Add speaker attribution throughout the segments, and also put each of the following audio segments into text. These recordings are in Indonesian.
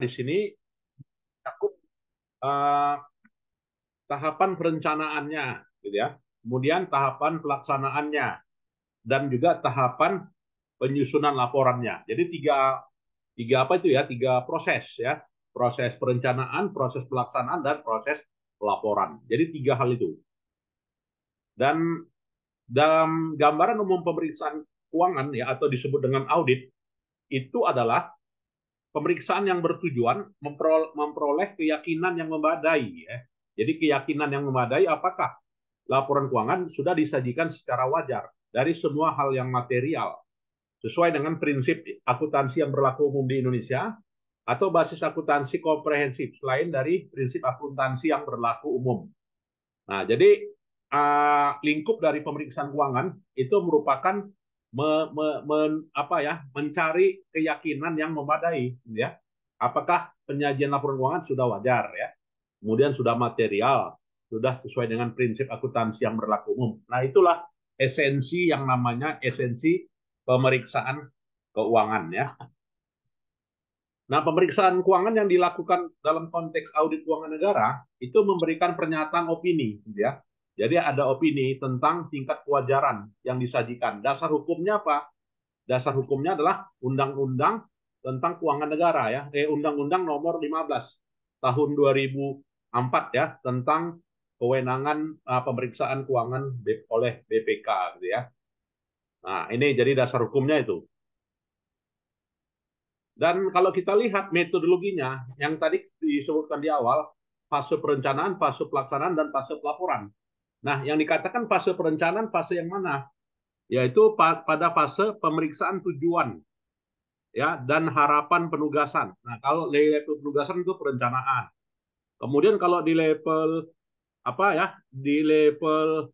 Speaker 1: di sini cakup eh, tahapan perencanaannya, gitu ya. Kemudian tahapan pelaksanaannya dan juga tahapan penyusunan laporannya. Jadi tiga tiga apa itu ya? Tiga proses ya. Proses perencanaan, proses pelaksanaan dan proses laporan. Jadi tiga hal itu. Dan dalam gambaran umum pemeriksaan keuangan ya atau disebut dengan audit itu adalah pemeriksaan yang bertujuan memperoleh keyakinan yang memadai ya. Jadi keyakinan yang memadai apakah laporan keuangan sudah disajikan secara wajar dari semua hal yang material sesuai dengan prinsip akuntansi yang berlaku umum di Indonesia atau basis akuntansi komprehensif selain dari prinsip akuntansi yang berlaku umum. Nah, jadi ah, lingkup dari pemeriksaan keuangan itu merupakan me, me, men, apa ya mencari keyakinan yang memadai ya apakah penyajian laporan keuangan sudah wajar ya kemudian sudah material sudah sesuai dengan prinsip akuntansi yang berlaku umum nah itulah esensi yang namanya esensi pemeriksaan keuangan ya Nah, pemeriksaan keuangan yang dilakukan dalam konteks audit keuangan negara itu memberikan pernyataan opini, ya. Jadi ada opini tentang tingkat kewajaran yang disajikan. Dasar hukumnya apa? Dasar hukumnya adalah undang-undang tentang keuangan negara ya, eh undang-undang nomor 15 tahun 2004 ya tentang kewenangan uh, pemeriksaan keuangan oleh BPK gitu ya. Nah, ini jadi dasar hukumnya itu. Dan kalau kita lihat metodologinya yang tadi disebutkan di awal, fase perencanaan, fase pelaksanaan, dan fase pelaporan. Nah, yang dikatakan fase perencanaan fase yang mana? Yaitu pa pada fase pemeriksaan tujuan ya dan harapan penugasan. Nah, kalau di level penugasan itu perencanaan. Kemudian kalau di level apa ya, di level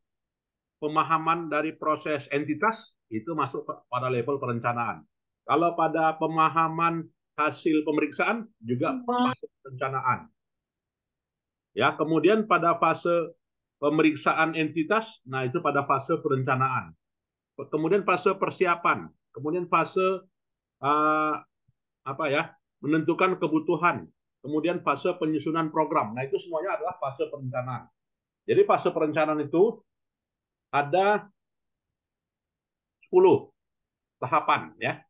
Speaker 1: pemahaman dari proses entitas itu masuk pada level perencanaan. Kalau pada pemahaman hasil pemeriksaan juga iya. masuk perencanaan. Ya, kemudian pada fase pemeriksaan entitas, nah itu pada fase perencanaan. Kemudian fase persiapan, kemudian fase uh, apa ya, menentukan kebutuhan, kemudian fase penyusunan program. Nah, itu semuanya adalah fase perencanaan. Jadi fase perencanaan itu ada 10 tahapan ya.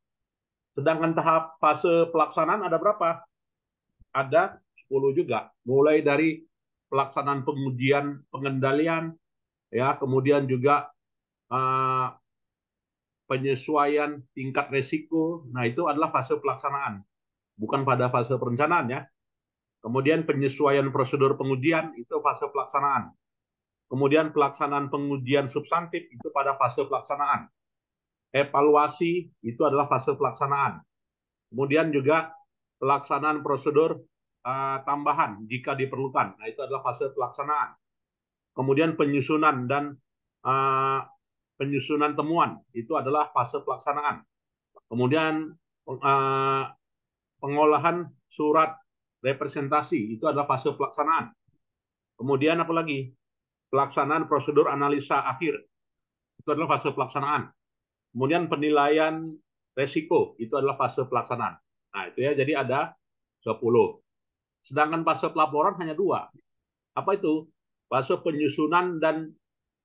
Speaker 1: Sedangkan tahap fase pelaksanaan ada berapa? Ada 10 juga. Mulai dari pelaksanaan pengujian pengendalian ya kemudian juga uh, penyesuaian tingkat resiko nah itu adalah fase pelaksanaan bukan pada fase perencanaan ya kemudian penyesuaian prosedur pengujian itu fase pelaksanaan kemudian pelaksanaan pengujian substantif itu pada fase pelaksanaan evaluasi itu adalah fase pelaksanaan kemudian juga pelaksanaan prosedur Eh, tambahan jika diperlukan. Nah, itu adalah fase pelaksanaan. Kemudian penyusunan dan uh, penyusunan temuan itu adalah fase pelaksanaan. Kemudian uh, pengolahan surat representasi itu adalah fase pelaksanaan. Kemudian apalagi Pelaksanaan prosedur analisa akhir itu adalah fase pelaksanaan. Kemudian penilaian resiko itu adalah fase pelaksanaan. Nah, itu ya jadi ada 10. Sedangkan fase pelaporan hanya dua. Apa itu? Fase penyusunan dan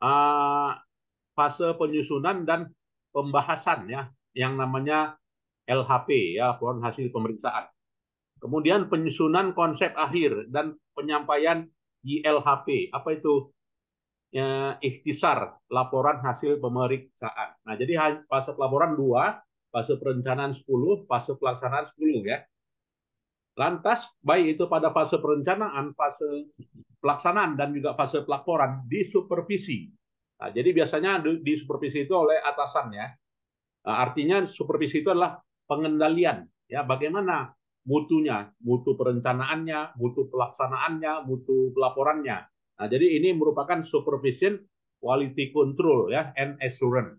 Speaker 1: uh, ah, fase penyusunan dan pembahasan ya, yang namanya LHP ya, laporan hasil pemeriksaan. Kemudian penyusunan konsep akhir dan penyampaian ILHP. Apa itu? Ya, ikhtisar laporan hasil pemeriksaan. Nah, jadi fase pelaporan dua fase perencanaan 10, fase pelaksanaan 10 ya. Lantas, baik itu pada fase perencanaan, fase pelaksanaan, dan juga fase pelaporan disupervisi. Nah, jadi biasanya disupervisi itu oleh atasan ya. Nah, artinya supervisi itu adalah pengendalian ya bagaimana mutunya, mutu perencanaannya, mutu pelaksanaannya, mutu pelaporannya. Nah, jadi ini merupakan supervision quality control ya and assurance.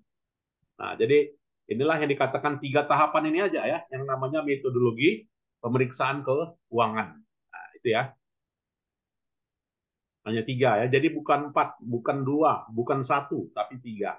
Speaker 1: Nah, jadi inilah yang dikatakan tiga tahapan ini aja ya, yang namanya metodologi, pemeriksaan keuangan. Nah, itu ya. Hanya tiga ya. Jadi bukan empat, bukan dua, bukan satu, tapi tiga.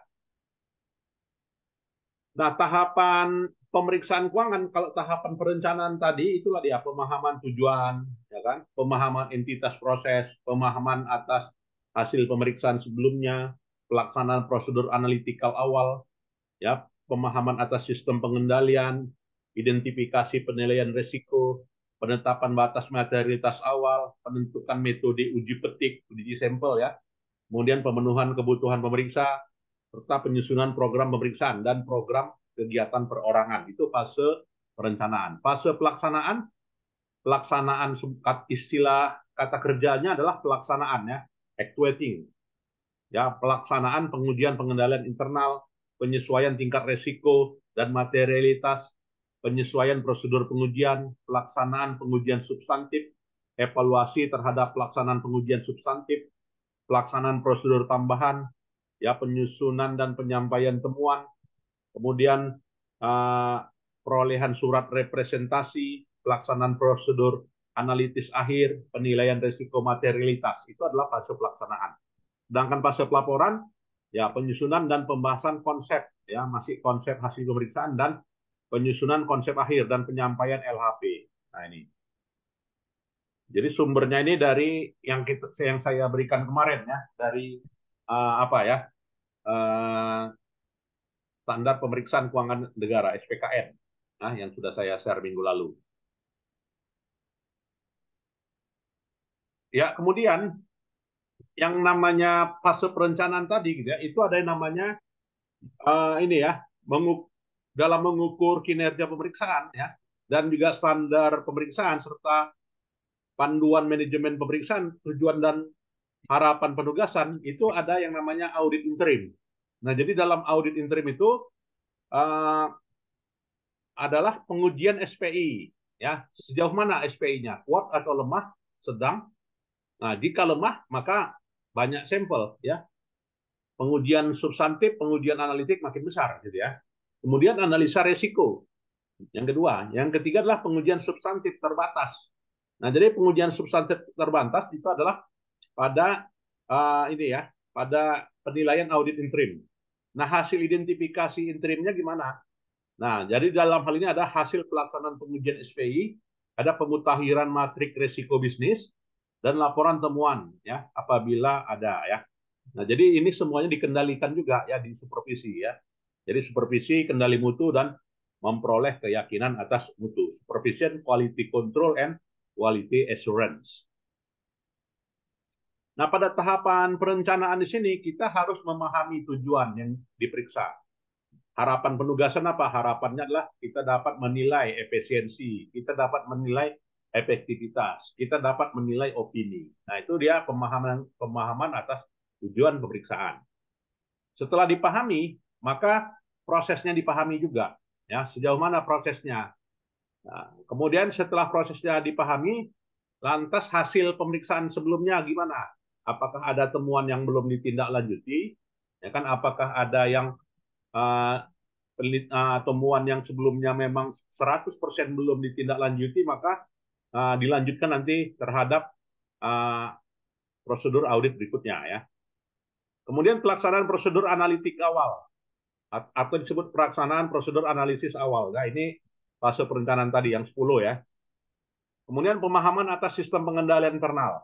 Speaker 1: Nah, tahapan pemeriksaan keuangan, kalau tahapan perencanaan tadi, itulah dia pemahaman tujuan, ya kan? pemahaman entitas proses, pemahaman atas hasil pemeriksaan sebelumnya, pelaksanaan prosedur analitikal awal, ya, pemahaman atas sistem pengendalian, identifikasi penilaian risiko, penetapan batas materialitas awal, penentukan metode uji petik, uji sampel ya, kemudian pemenuhan kebutuhan pemeriksa, serta penyusunan program pemeriksaan dan program kegiatan perorangan. Itu fase perencanaan. Fase pelaksanaan, pelaksanaan istilah kata kerjanya adalah pelaksanaan ya, actuating. Ya, pelaksanaan pengujian pengendalian internal, penyesuaian tingkat resiko dan materialitas penyesuaian prosedur pengujian, pelaksanaan pengujian substantif, evaluasi terhadap pelaksanaan pengujian substantif, pelaksanaan prosedur tambahan, ya penyusunan dan penyampaian temuan, kemudian uh, perolehan surat representasi, pelaksanaan prosedur analitis akhir, penilaian risiko materialitas. Itu adalah fase pelaksanaan. Sedangkan fase pelaporan, ya penyusunan dan pembahasan konsep, ya masih konsep hasil pemeriksaan dan penyusunan konsep akhir dan penyampaian LHP. Nah ini. Jadi sumbernya ini dari yang kita, yang saya berikan kemarin ya dari uh, apa ya uh, standar pemeriksaan keuangan negara SPKN nah, yang sudah saya share minggu lalu. Ya kemudian yang namanya fase perencanaan tadi gitu ya, itu ada yang namanya uh, ini ya menguk dalam mengukur kinerja pemeriksaan ya dan juga standar pemeriksaan serta panduan manajemen pemeriksaan tujuan dan harapan penugasan itu ada yang namanya audit interim. Nah jadi dalam audit interim itu uh, adalah pengujian SPI ya sejauh mana SPI-nya kuat atau lemah sedang. Nah jika lemah maka banyak sampel ya pengujian substantif pengujian analitik makin besar gitu ya. Kemudian analisa resiko. Yang kedua, yang ketiga adalah pengujian substantif terbatas. Nah, jadi pengujian substantif terbatas itu adalah pada uh, ini ya, pada penilaian audit interim. Nah, hasil identifikasi interimnya gimana? Nah, jadi dalam hal ini ada hasil pelaksanaan pengujian SPI, ada pemutahiran matrik risiko bisnis, dan laporan temuan ya apabila ada ya. Nah, jadi ini semuanya dikendalikan juga ya di supervisi ya. Jadi supervisi, kendali mutu, dan memperoleh keyakinan atas mutu. Supervision, quality control, and quality assurance. Nah, pada tahapan perencanaan di sini, kita harus memahami tujuan yang diperiksa. Harapan penugasan apa? Harapannya adalah kita dapat menilai efisiensi, kita dapat menilai efektivitas, kita dapat menilai opini. Nah, itu dia pemahaman pemahaman atas tujuan pemeriksaan. Setelah dipahami, maka prosesnya dipahami juga ya sejauh mana prosesnya nah, kemudian setelah prosesnya dipahami lantas hasil pemeriksaan sebelumnya gimana apakah ada temuan yang belum ditindaklanjuti ya kan apakah ada yang uh, pelit, uh, temuan yang sebelumnya memang 100% belum ditindaklanjuti maka uh, dilanjutkan nanti terhadap uh, prosedur audit berikutnya ya kemudian pelaksanaan prosedur analitik awal atau disebut pelaksanaan prosedur analisis awal. Nah, ini fase perencanaan tadi yang 10 ya. Kemudian pemahaman atas sistem pengendalian internal.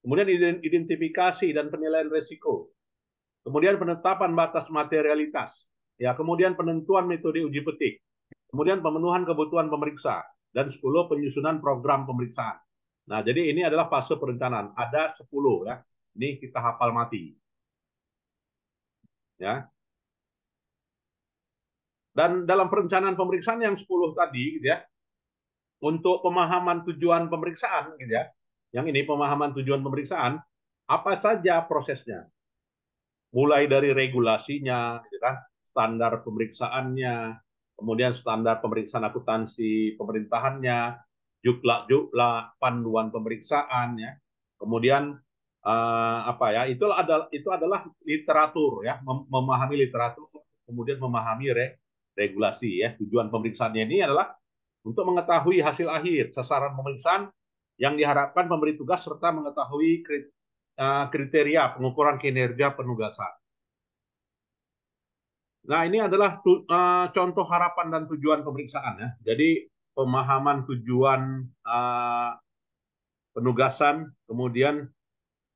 Speaker 1: Kemudian identifikasi dan penilaian risiko. Kemudian penetapan batas materialitas. Ya, kemudian penentuan metode uji petik. Kemudian pemenuhan kebutuhan pemeriksa dan 10 penyusunan program pemeriksaan. Nah, jadi ini adalah fase perencanaan. Ada 10 ya. Ini kita hafal mati. Ya, dan dalam perencanaan pemeriksaan yang 10 tadi gitu ya, untuk pemahaman tujuan pemeriksaan gitu ya. Yang ini pemahaman tujuan pemeriksaan apa saja prosesnya. Mulai dari regulasinya gitu kan, standar pemeriksaannya, kemudian standar pemeriksaan akuntansi pemerintahannya, juklak-juklak panduan pemeriksaan ya. Kemudian uh, apa ya itulah adalah itu adalah literatur ya memahami literatur kemudian memahami re regulasi ya. Tujuan pemeriksaannya ini adalah untuk mengetahui hasil akhir sasaran pemeriksaan yang diharapkan pemberi tugas serta mengetahui eh, kriteria pengukuran kinerja penugasan. Nah, ini adalah tu, uh, contoh harapan dan tujuan pemeriksaan ya. Jadi pemahaman tujuan uh, penugasan, kemudian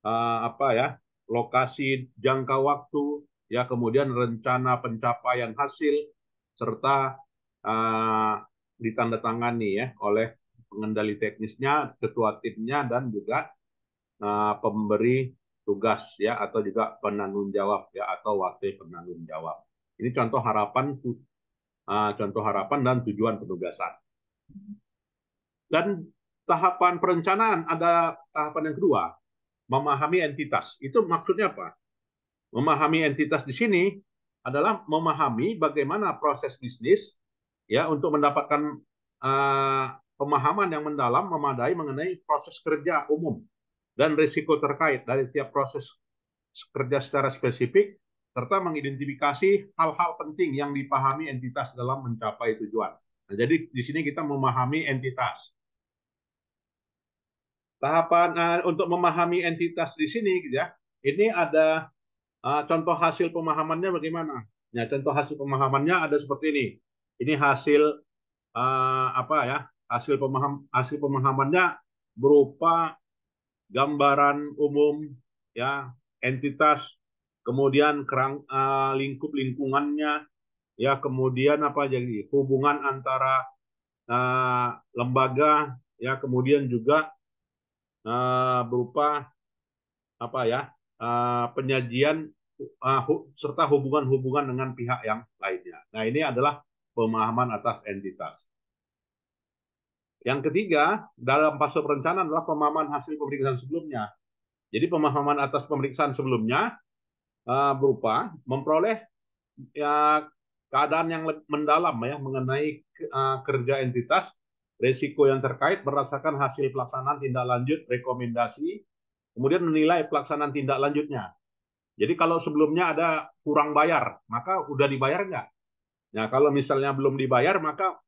Speaker 1: uh, apa ya? lokasi, jangka waktu, ya kemudian rencana pencapaian hasil, serta uh, eh, ditandatangani ya oleh pengendali teknisnya, ketua timnya dan juga uh, pemberi tugas ya atau juga penanggung jawab ya atau wakil penanggung jawab. Ini contoh harapan uh, contoh harapan dan tujuan penugasan. Dan tahapan perencanaan ada tahapan yang kedua, memahami entitas. Itu maksudnya apa? Memahami entitas di sini adalah memahami bagaimana proses bisnis ya untuk mendapatkan uh, pemahaman yang mendalam memadai mengenai proses kerja umum dan risiko terkait dari tiap proses kerja secara spesifik serta mengidentifikasi hal-hal penting yang dipahami entitas dalam mencapai tujuan. Nah, jadi di sini kita memahami entitas. Tahapan uh, untuk memahami entitas di sini, gitu ya, ini ada Eh, contoh hasil pemahamannya bagaimana? Ya, contoh hasil pemahamannya ada seperti ini. Ini hasil uh, apa ya? Hasil pemaham hasil pemahamannya berupa gambaran umum ya, entitas, kemudian kerang uh, lingkup lingkungannya ya, kemudian apa jadi hubungan antara uh, lembaga ya, kemudian juga uh, berupa apa ya? Uh, penyajian uh, serta hubungan-hubungan dengan pihak yang lainnya. Nah, ini adalah pemahaman atas entitas. Yang ketiga, dalam fase perencanaan adalah pemahaman hasil pemeriksaan sebelumnya. Jadi pemahaman atas pemeriksaan sebelumnya uh, berupa memperoleh ya, keadaan yang mendalam ya mengenai uh, kerja entitas, risiko yang terkait berdasarkan hasil pelaksanaan tindak lanjut rekomendasi, kemudian menilai pelaksanaan tindak lanjutnya. Jadi kalau sebelumnya ada kurang bayar, maka udah dibayar nggak? Nah kalau misalnya belum dibayar, maka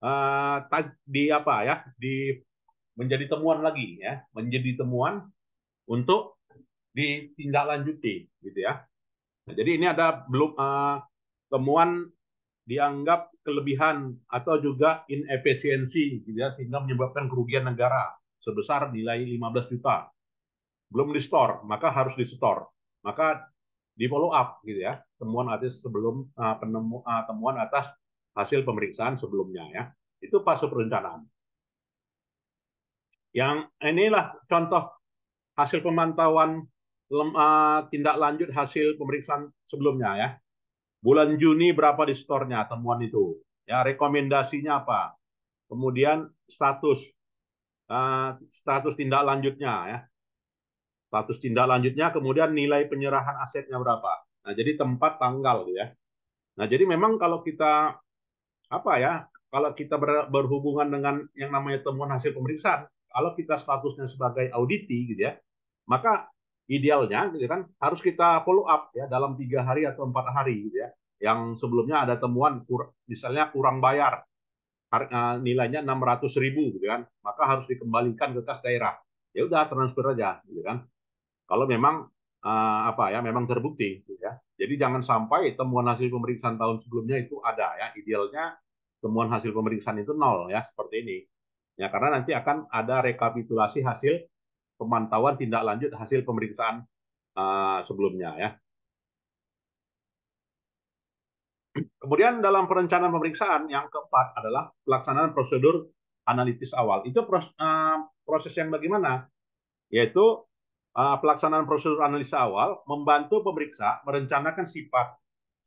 Speaker 1: uh, di apa ya? Di menjadi temuan lagi ya, menjadi temuan untuk ditindaklanjuti gitu ya. Nah, jadi ini ada belum uh, temuan dianggap kelebihan atau juga inefisiensi gitu ya, sehingga menyebabkan kerugian negara sebesar nilai 15 juta. Belum di store, maka harus di store maka di follow up gitu ya temuan atas sebelum uh, penemu uh, temuan atas hasil pemeriksaan sebelumnya ya itu fase perencanaan yang inilah contoh hasil pemantauan uh, tindak lanjut hasil pemeriksaan sebelumnya ya bulan Juni berapa di store-nya temuan itu ya rekomendasinya apa kemudian status uh, status tindak lanjutnya ya status tindak lanjutnya, kemudian nilai penyerahan asetnya berapa. Nah, jadi tempat tanggal gitu ya. Nah, jadi memang kalau kita apa ya, kalau kita berhubungan dengan yang namanya temuan hasil pemeriksaan, kalau kita statusnya sebagai auditi gitu ya, maka idealnya gitu ya kan harus kita follow up ya dalam tiga hari atau empat hari gitu ya. Yang sebelumnya ada temuan kur, misalnya kurang bayar eh, nilainya ratus ribu gitu kan maka harus dikembalikan ke kas daerah ya udah transfer aja gitu kan kalau memang uh, apa ya memang terbukti gitu ya. Jadi jangan sampai temuan hasil pemeriksaan tahun sebelumnya itu ada ya. Idealnya temuan hasil pemeriksaan itu nol ya seperti ini. Ya karena nanti akan ada rekapitulasi hasil pemantauan tindak lanjut hasil pemeriksaan uh, sebelumnya ya. Kemudian dalam perencanaan pemeriksaan yang keempat adalah pelaksanaan prosedur analitis awal. Itu proses, uh, proses yang bagaimana? Yaitu Eh, pelaksanaan prosedur analisa awal membantu pemeriksa merencanakan sifat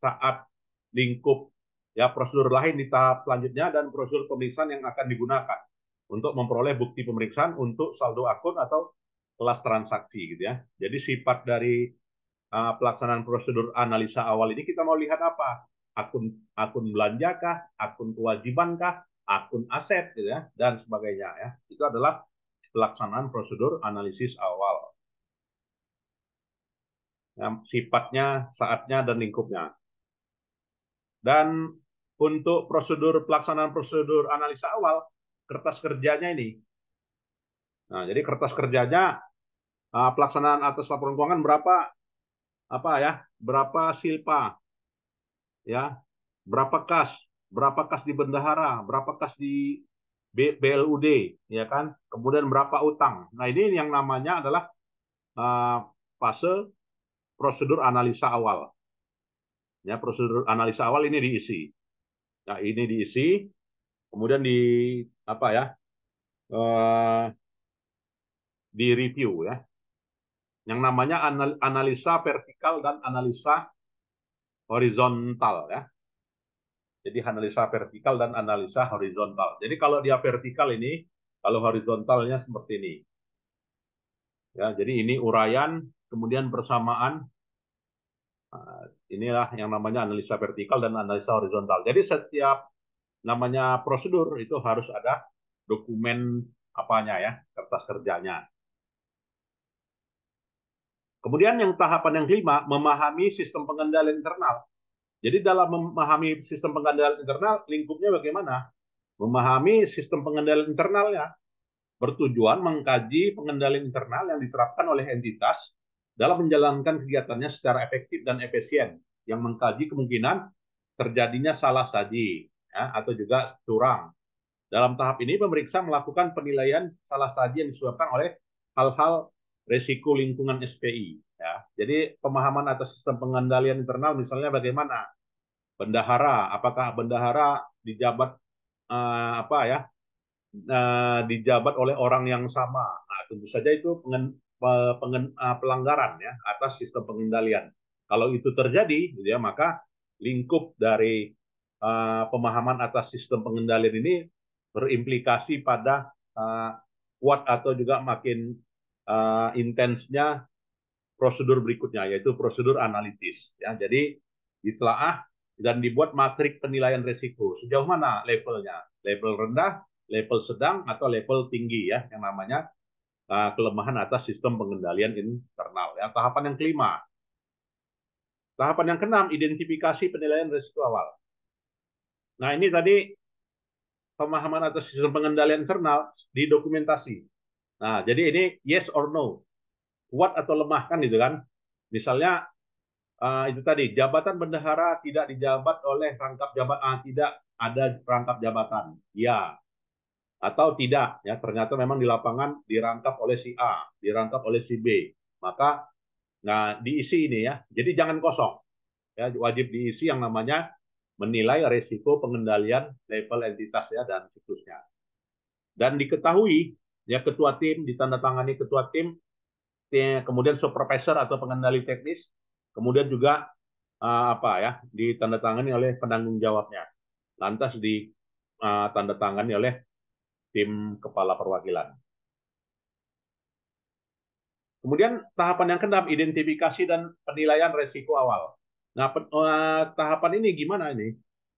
Speaker 1: saat lingkup ya prosedur lain di tahap selanjutnya dan prosedur pemeriksaan yang akan digunakan untuk memperoleh bukti pemeriksaan untuk saldo akun atau kelas transaksi gitu ya. Jadi sifat dari uh, pelaksanaan prosedur analisa awal ini kita mau lihat apa? Akun akun belanja akun kewajibankah, akun aset gitu ya dan sebagainya ya. Itu adalah pelaksanaan prosedur analisis awal sifatnya, saatnya, dan lingkupnya. Dan untuk prosedur pelaksanaan prosedur analisa awal, kertas kerjanya ini. Nah, jadi kertas kerjanya ah, pelaksanaan atas laporan keuangan berapa apa ya? Berapa silpa? Ya. Berapa kas? Berapa kas di bendahara? Berapa kas di BLUD, ya kan? Kemudian berapa utang? Nah, ini yang namanya adalah ah, fase prosedur analisa awal. Ya, prosedur analisa awal ini diisi. Nah, ini diisi, kemudian di apa ya? Eh, di review ya. Yang namanya anal analisa vertikal dan analisa horizontal ya. Jadi analisa vertikal dan analisa horizontal. Jadi kalau dia vertikal ini, kalau horizontalnya seperti ini. Ya, jadi ini urayan kemudian persamaan eh, inilah yang namanya analisa vertikal dan analisa horizontal. Jadi setiap namanya prosedur itu harus ada dokumen apanya ya, kertas kerjanya. Kemudian yang tahapan yang kelima, memahami sistem pengendalian internal. Jadi dalam memahami sistem pengendalian internal, lingkupnya bagaimana? Memahami sistem pengendalian internalnya, bertujuan mengkaji pengendalian internal yang diterapkan oleh entitas dalam menjalankan kegiatannya secara efektif dan efisien yang mengkaji kemungkinan terjadinya salah saji ya, atau juga curang. Dalam tahap ini, pemeriksa melakukan penilaian salah saji yang disebabkan oleh hal-hal resiko lingkungan SPI. Ya. Jadi pemahaman atas sistem pengendalian internal misalnya bagaimana bendahara, apakah bendahara dijabat uh, apa ya eh, dijabat oleh orang yang sama. Nah tentu saja itu Ah, pelanggaran ya atas sistem pengendalian. Kalau itu terjadi, gitu ya, maka lingkup dari uh, pemahaman atas sistem pengendalian ini berimplikasi pada uh, kuat atau juga makin uh, intensnya prosedur berikutnya yaitu prosedur analitis ya jadi ditelaah dan dibuat matrik penilaian resiko sejauh mana levelnya level rendah level sedang atau level tinggi ya yang namanya uh, kelemahan atas sistem pengendalian internal. Ya, tahapan yang kelima. Tahapan yang keenam, identifikasi penilaian risiko awal. Nah, ini tadi pemahaman atas sistem pengendalian internal didokumentasi. Nah, jadi ini yes or no. Kuat atau lemah kan gitu kan. Misalnya uh, itu tadi jabatan bendahara tidak dijabat oleh rangkap jabatan ah, tidak ada rangkap jabatan. Ya, atau tidak ya ternyata memang di lapangan dirangkap oleh si A, dirangkap oleh si B. Maka nah diisi ini ya. Jadi jangan kosong. Ya wajib diisi yang namanya menilai resiko pengendalian level entitas ya dan siklusnya. Dan diketahui ya ketua tim ditandatangani ketua tim ya, kemudian supervisor atau pengendali teknis, kemudian juga ah, apa ya ditandatangani oleh penanggung jawabnya, lantas ditandatangani ah, oleh tim kepala perwakilan. Kemudian tahapan yang keenam identifikasi dan penilaian resiko awal. Nah, pen, uh, tahapan ini gimana ini?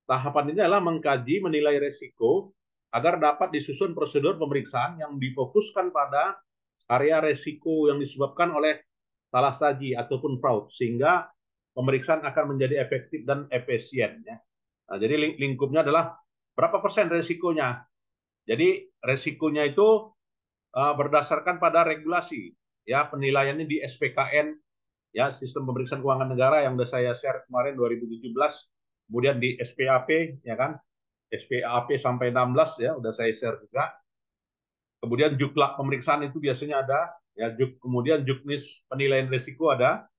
Speaker 1: Tahapan ini adalah mengkaji menilai resiko agar dapat disusun prosedur pemeriksaan yang difokuskan pada area resiko yang disebabkan oleh salah saji ataupun fraud sehingga pemeriksaan akan menjadi efektif dan efisien ya. Nah, jadi lingkupnya adalah berapa persen resikonya jadi resikonya itu uh, berdasarkan pada regulasi ya penilaiannya di SPKN ya sistem pemeriksaan keuangan negara yang sudah saya share kemarin 2017 kemudian di SPAP ya kan SPAP sampai 16 ya sudah saya share juga kemudian juklak pemeriksaan itu biasanya ada ya juk kemudian juknis penilaian risiko ada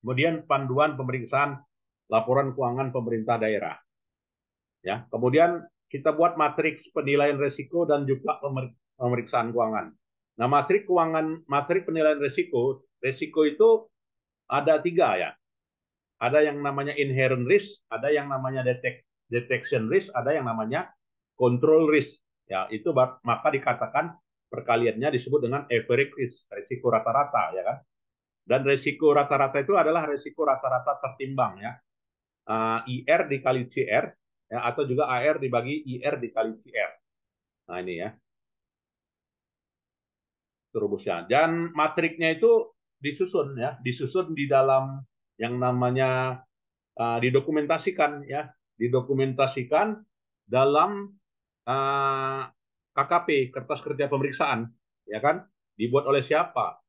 Speaker 1: kemudian panduan pemeriksaan laporan keuangan pemerintah daerah ya kemudian kita buat matriks penilaian resiko dan juga pemeriksaan keuangan. Nah, matriks keuangan, matriks penilaian resiko, resiko itu ada tiga ya. Ada yang namanya inherent risk, ada yang namanya detect, detection risk, ada yang namanya control risk. Ya, itu maka dikatakan perkaliannya disebut dengan average risk, resiko rata-rata ya kan. Dan resiko rata-rata itu adalah resiko rata-rata tertimbang ya. Uh, ah, IR dikali CR ya, atau juga AR dibagi IR dikali CR. Nah ini ya terubusan dan matriknya itu disusun ya disusun di dalam yang namanya uh, didokumentasikan ya didokumentasikan dalam uh, eh, KKP kertas kerja pemeriksaan ya kan dibuat oleh siapa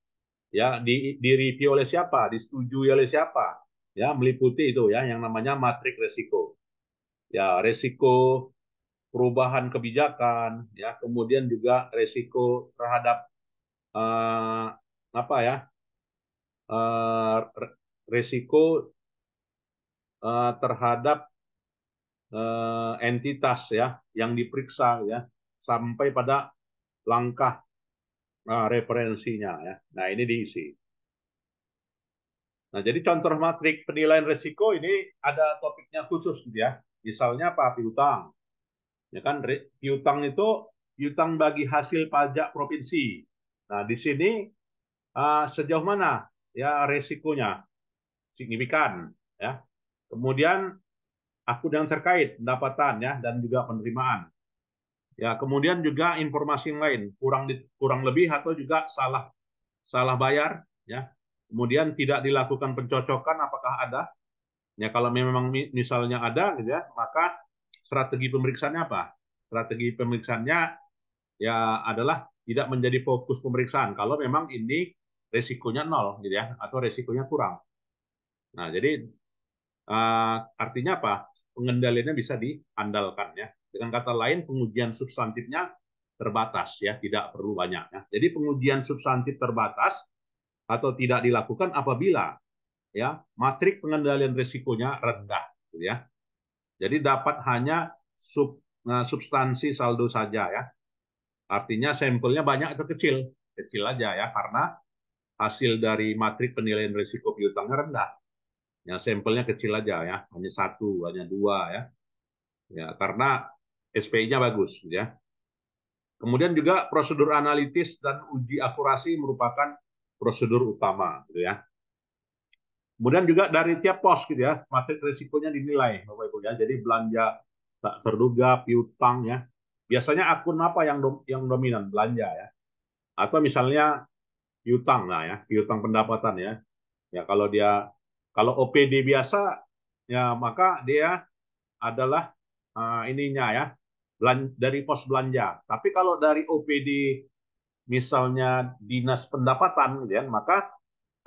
Speaker 1: ya di di review oleh siapa disetujui oleh siapa ya meliputi itu ya yang namanya matrik resiko ya resiko perubahan kebijakan ya kemudian juga resiko terhadap uh, apa ya uh, resiko uh, terhadap uh, entitas ya yang diperiksa ya sampai pada langkah uh, referensinya ya nah ini diisi nah jadi contoh matrik penilaian resiko ini ada topiknya khusus ya Misalnya apa? Piutang. Ya kan piutang itu piutang bagi hasil pajak provinsi. Nah, di sini uh, sejauh mana ya resikonya? Signifikan, ya. Kemudian aku dan terkait pendapatan ya dan juga penerimaan. Ya, kemudian juga informasi yang lain, kurang di, kurang lebih atau juga salah salah bayar ya. Kemudian tidak dilakukan pencocokan apakah ada Ya kalau memang misalnya ada gitu ya, maka strategi pemeriksaannya apa? Strategi pemeriksaannya ya adalah tidak menjadi fokus pemeriksaan kalau memang ini resikonya nol gitu ya atau resikonya kurang. Nah, jadi uh, artinya apa? Pengendaliannya bisa diandalkan ya. Dengan kata lain pengujian substantifnya terbatas ya, tidak perlu banyak ya. Jadi pengujian substantif terbatas atau tidak dilakukan apabila ya matrik pengendalian risikonya rendah gitu ya jadi dapat hanya sub, uh, substansi saldo saja ya artinya sampelnya banyak atau kecil kecil aja ya karena hasil dari matrik penilaian risiko piutangnya rendah ya sampelnya kecil aja ya hanya satu hanya dua ya ya karena SPI-nya bagus gitu ya Kemudian juga prosedur analitis dan uji akurasi merupakan prosedur utama, gitu ya. Kemudian juga dari tiap pos gitu ya, matrik risikonya dinilai Bapak Ibu ya. Jadi belanja tak terduga, piutang ya. Biasanya akun apa yang dom yang dominan belanja ya. Atau misalnya piutang lah ya, piutang pendapatan ya. Ya kalau dia kalau OPD biasa ya maka dia adalah uh, ininya ya dari pos belanja. Tapi kalau dari OPD misalnya dinas pendapatan gitu ya, maka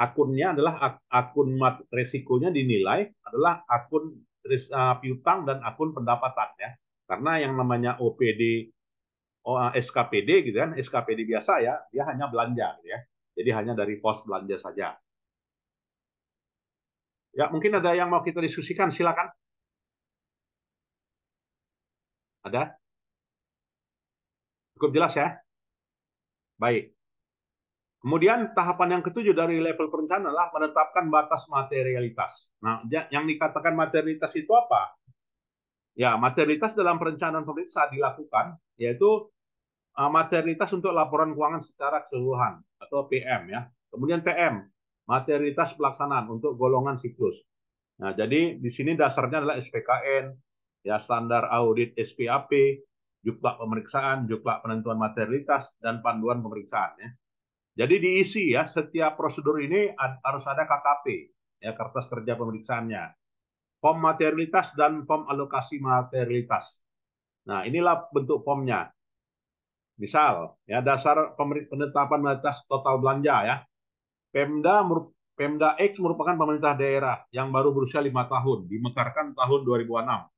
Speaker 1: akunnya adalah akun mat resikonya dinilai adalah akun ris uh, ah, piutang dan akun pendapatan ya. Karena yang namanya OPD oh, ah, SKPD gitu kan, SKPD biasa ya, dia hanya belanja gitu ya. Jadi hanya dari pos belanja saja. Ya, mungkin ada yang mau kita diskusikan, silakan. Ada? Cukup jelas ya? Baik. Kemudian tahapan yang ketujuh dari level perencanaan adalah menetapkan batas materialitas. Nah, yang dikatakan materialitas itu apa? Ya, materialitas dalam perencanaan pemerintah dilakukan yaitu eh, materialitas untuk laporan keuangan secara keseluruhan atau PM ya. Kemudian TM, materialitas pelaksanaan untuk golongan siklus. Nah, jadi di sini dasarnya adalah SPKN, ya standar audit SPAP, juklak pemeriksaan, juklak penentuan materialitas dan panduan pemeriksaan ya. Jadi diisi ya setiap prosedur ini harus ada KKP ya kertas kerja pemeriksaannya. Form materialitas dan form alokasi materialitas. Nah, inilah bentuk formnya. Misal, ya dasar penetapan batas total belanja ya. Pemda Pemda X merupakan pemerintah daerah yang baru berusia lima tahun, dimekarkan tahun 2006.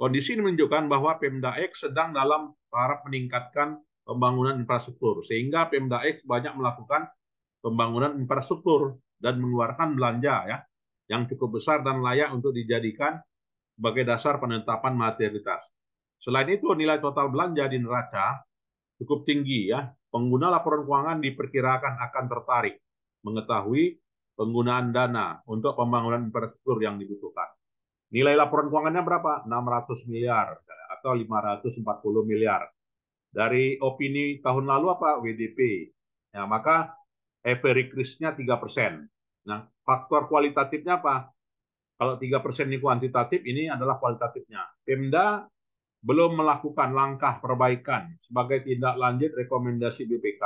Speaker 1: Kondisi ini menunjukkan bahwa Pemda X sedang dalam tahap meningkatkan pembangunan infrastruktur. Sehingga Pemda banyak melakukan pembangunan infrastruktur dan mengeluarkan belanja ya yang cukup besar dan layak untuk dijadikan sebagai dasar penetapan materialitas. Selain itu, nilai total belanja di neraca cukup tinggi ya. Pengguna laporan keuangan diperkirakan akan tertarik mengetahui penggunaan dana untuk pembangunan infrastruktur yang dibutuhkan. Nilai laporan keuangannya berapa? 600 miliar atau 540 miliar dari opini tahun lalu apa WDP. Ya, maka average risk tiga persen. Nah, faktor kualitatifnya apa? Kalau tiga persen ini kuantitatif, ini adalah kualitatifnya. Pemda belum melakukan langkah perbaikan sebagai tindak lanjut rekomendasi BPK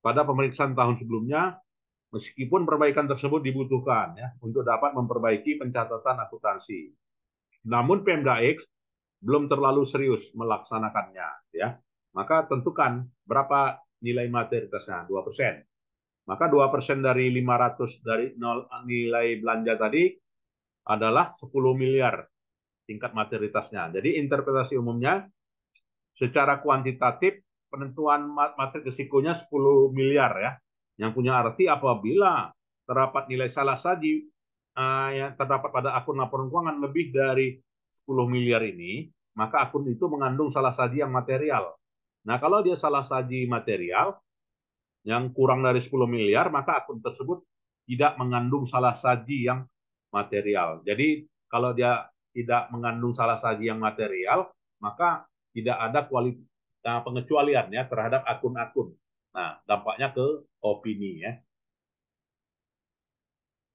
Speaker 1: pada pemeriksaan tahun sebelumnya meskipun perbaikan tersebut dibutuhkan ya untuk dapat memperbaiki pencatatan akuntansi. Namun Pemda X belum terlalu serius melaksanakannya ya maka tentukan berapa nilai materitasnya, dua persen. Maka dua persen dari 500 dari nol, nilai belanja tadi adalah 10 miliar tingkat materitasnya. Jadi interpretasi umumnya secara kuantitatif penentuan materi risikonya 10 miliar ya. Yang punya arti apabila terdapat nilai salah saji uh, yang terdapat pada akun laporan keuangan lebih dari 10 miliar ini, maka akun itu mengandung salah saji yang material Nah, kalau dia salah saji material yang kurang dari 10 miliar, maka akun tersebut tidak mengandung salah saji yang material. Jadi, kalau dia tidak mengandung salah saji yang material, maka tidak ada kualitas eh, pengecualian ya terhadap akun-akun. Nah, dampaknya ke opini ya.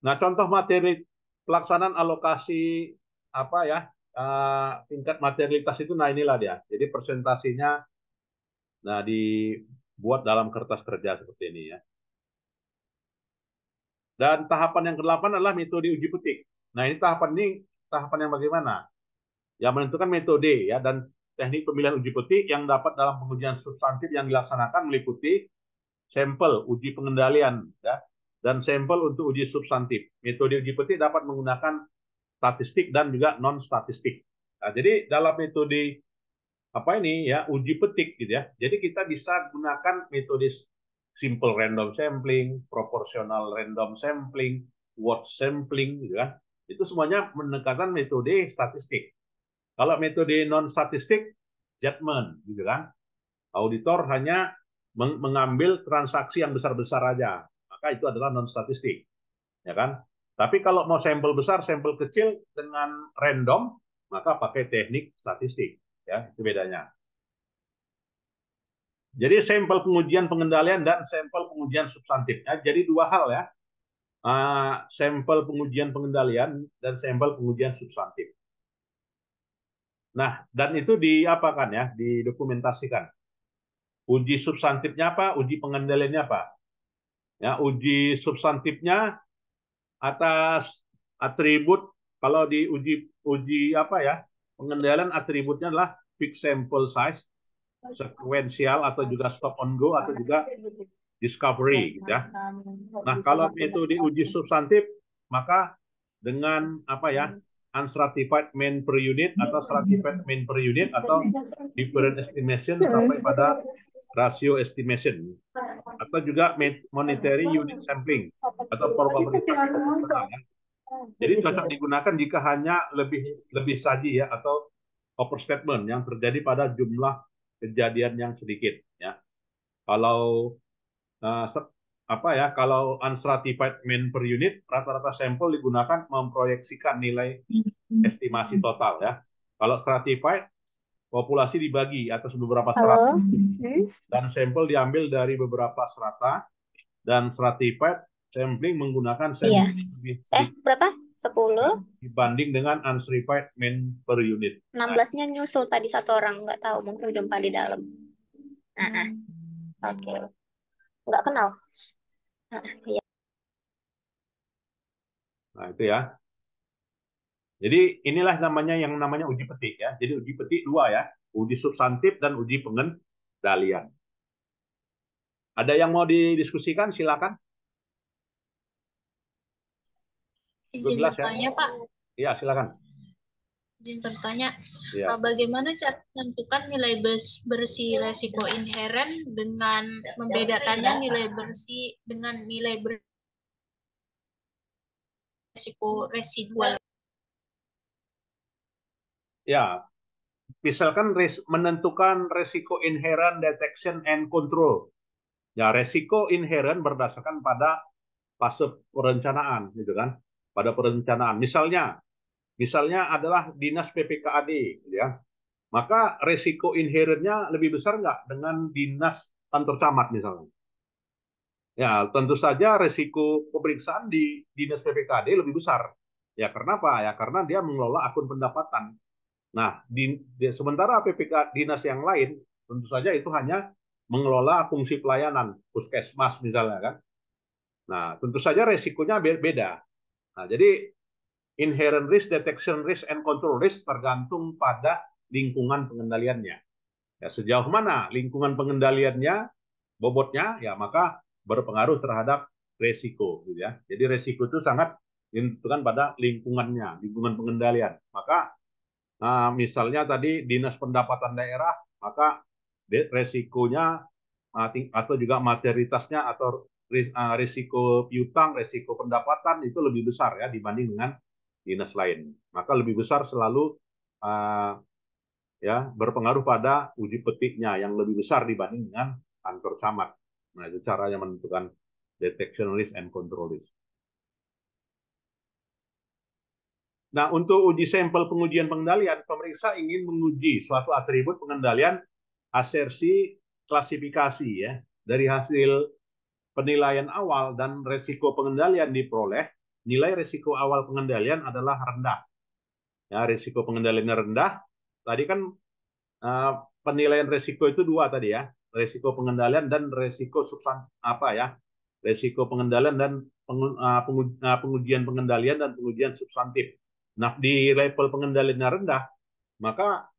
Speaker 1: Nah, contoh materi pelaksanaan alokasi apa ya? Eh, tingkat materialitas itu nah inilah dia. Jadi presentasinya Nah, dibuat dalam kertas kerja seperti ini ya. Dan tahapan yang ke-8 adalah metode uji petik. Nah, ini tahapan ini tahapan yang bagaimana? Yang menentukan metode ya dan teknik pemilihan uji petik yang dapat dalam pengujian substantif yang dilaksanakan meliputi sampel uji pengendalian ya dan sampel untuk uji substantif. Metode uji petik dapat menggunakan statistik dan juga non statistik. Nah, jadi dalam metode apa ini ya uji petik gitu ya. Jadi kita bisa gunakan metode simple random sampling, proportional random sampling, word sampling gitu kan. Itu semuanya menekankan metode statistik. Kalau metode non statistik judgment gitu kan. Auditor hanya mengambil transaksi yang besar-besar aja. Maka itu adalah non statistik. Ya kan? Tapi kalau mau sampel besar, sampel kecil dengan random, maka pakai teknik statistik ya itu bedanya jadi sampel pengujian pengendalian dan sampel pengujian substantifnya jadi dua hal ya uh, sampel pengujian pengendalian dan sampel pengujian substantif nah dan itu diapakan ya didokumentasikan uji substantifnya apa uji pengendaliannya apa ya uji substantifnya atas atribut kalau di uji uji apa ya pengendalian atributnya adalah big sample size, sequential atau juga stop on go atau juga discovery gitu ya.
Speaker 2: Nah, kalau itu
Speaker 1: diuji substantif maka dengan apa ya? unstratified mean per unit atau stratified mean per unit atau different estimation sampai pada ratio estimation atau juga monetary unit sampling atau probability ya. Jadi cocok digunakan jika hanya lebih lebih saji ya atau overstatement yang terjadi pada jumlah kejadian yang sedikit ya. Kalau uh, apa ya kalau unstratified mean per unit rata-rata sampel digunakan memproyeksikan nilai estimasi hmm. total ya. Kalau stratified populasi dibagi atas beberapa strata hmm. dan sampel diambil dari beberapa strata dan stratified sampling menggunakan iya. sampling iya. lebih eh
Speaker 2: berapa? 10
Speaker 1: dibanding dengan unsurified men per unit. 16-nya
Speaker 2: nyusul tadi satu orang, nggak tahu mungkin jumpa di dalam. Nah, uh oke. Okay. Nggak kenal. Nah, uh
Speaker 1: iya. nah, itu ya. Jadi inilah namanya yang namanya uji petik ya. Jadi uji petik dua ya, uji substantif dan uji pengendalian. Ada yang mau didiskusikan silakan. Izin ya? bertanya, Pak. Iya, silakan.
Speaker 2: Izin bertanya, ya. Pak, eh, bagaimana cara menentukan nilai bersih resiko inheren dengan membedakannya nilai bersih dengan nilai bersih resiko residual?
Speaker 1: Ya, misalkan res menentukan resiko inherent detection and control. Ya, resiko inherent berdasarkan pada fase perencanaan, gitu kan pada perencanaan. Misalnya, misalnya adalah dinas PPKAD, ya. Maka resiko inherentnya lebih besar nggak dengan dinas kantor camat misalnya? Ya, tentu saja resiko pemeriksaan di dinas PPKD lebih besar. Ya, karena apa Ya, karena dia mengelola akun pendapatan. Nah, di, di, sementara PPK dinas yang lain, tentu saja itu hanya mengelola fungsi pelayanan, puskesmas misalnya kan. Nah, tentu saja resikonya beda. Nah, jadi inherent risk, detection risk, and control risk tergantung pada lingkungan pengendaliannya. Ya, sejauh mana lingkungan pengendaliannya, bobotnya, ya maka berpengaruh terhadap resiko. Gitu ya. Jadi resiko itu sangat ditentukan pada lingkungannya, lingkungan pengendalian. Maka nah, misalnya tadi dinas pendapatan daerah, maka resikonya ah, atau juga materitasnya atau Eh, risiko piutang, risiko pendapatan itu lebih besar ya dibanding dengan dinas lain. Maka lebih besar selalu uh, ya berpengaruh pada uji petiknya yang lebih besar dibanding dengan kantor camat. Nah itu caranya menentukan detection risk and control risk. Nah, untuk uji sampel pengujian pengendalian, pemeriksa ingin menguji suatu atribut pengendalian asersi klasifikasi ya dari hasil penilaian awal dan resiko pengendalian diperoleh, nilai resiko awal pengendalian adalah rendah. Ya, risiko pengendaliannya rendah. Tadi kan uh, penilaian resiko itu dua tadi ya, resiko pengendalian dan resiko substan apa ya, resiko pengendalian dan peng, uh, pengu, uh, pengujian pengendalian dan pengujian substantif. Nah, di level pengendaliannya rendah, maka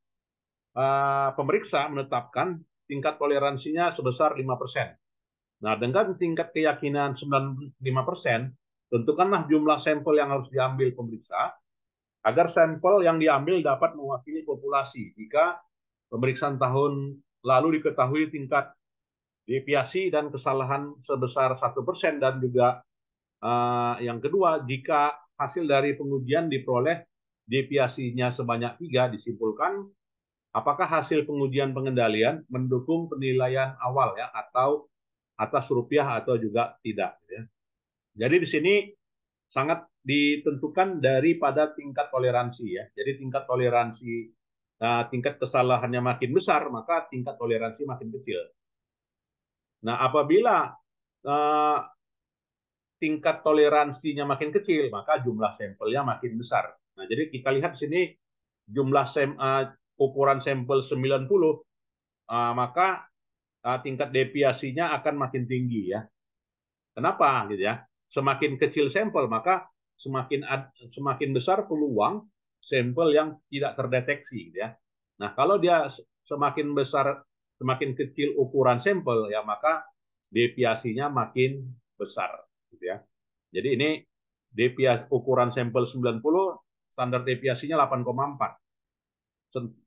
Speaker 1: uh, pemeriksa menetapkan tingkat toleransinya sebesar 5%. Nah, dengan tingkat keyakinan 95%, tentukanlah jumlah sampel yang harus diambil pemeriksa agar sampel yang diambil dapat mewakili populasi jika pemeriksaan tahun lalu diketahui tingkat deviasi dan kesalahan sebesar satu persen dan juga uh, yang kedua jika hasil dari pengujian diperoleh deviasinya sebanyak tiga disimpulkan apakah hasil pengujian pengendalian mendukung penilaian awal ya atau atas rupiah atau juga tidak. Gitu ya. Jadi di sini sangat ditentukan daripada tingkat toleransi ya. Jadi tingkat toleransi nah, tingkat kesalahannya makin besar maka tingkat toleransi makin kecil. Nah apabila eh, tingkat toleransinya makin kecil maka jumlah sampelnya makin besar. Nah jadi kita lihat di sini jumlah sem, uh, ukuran sampel 90 uh, maka Eh, tingkat deviasinya akan makin tinggi ya. Kenapa gitu ya? Semakin kecil sampel maka semakin ad, semakin besar peluang sampel yang tidak terdeteksi gitu ya. Nah, kalau dia semakin besar semakin kecil ukuran sampel ya maka deviasinya makin besar gitu ya. Jadi ini deviasi ukuran sampel 90 standar deviasinya 8,4.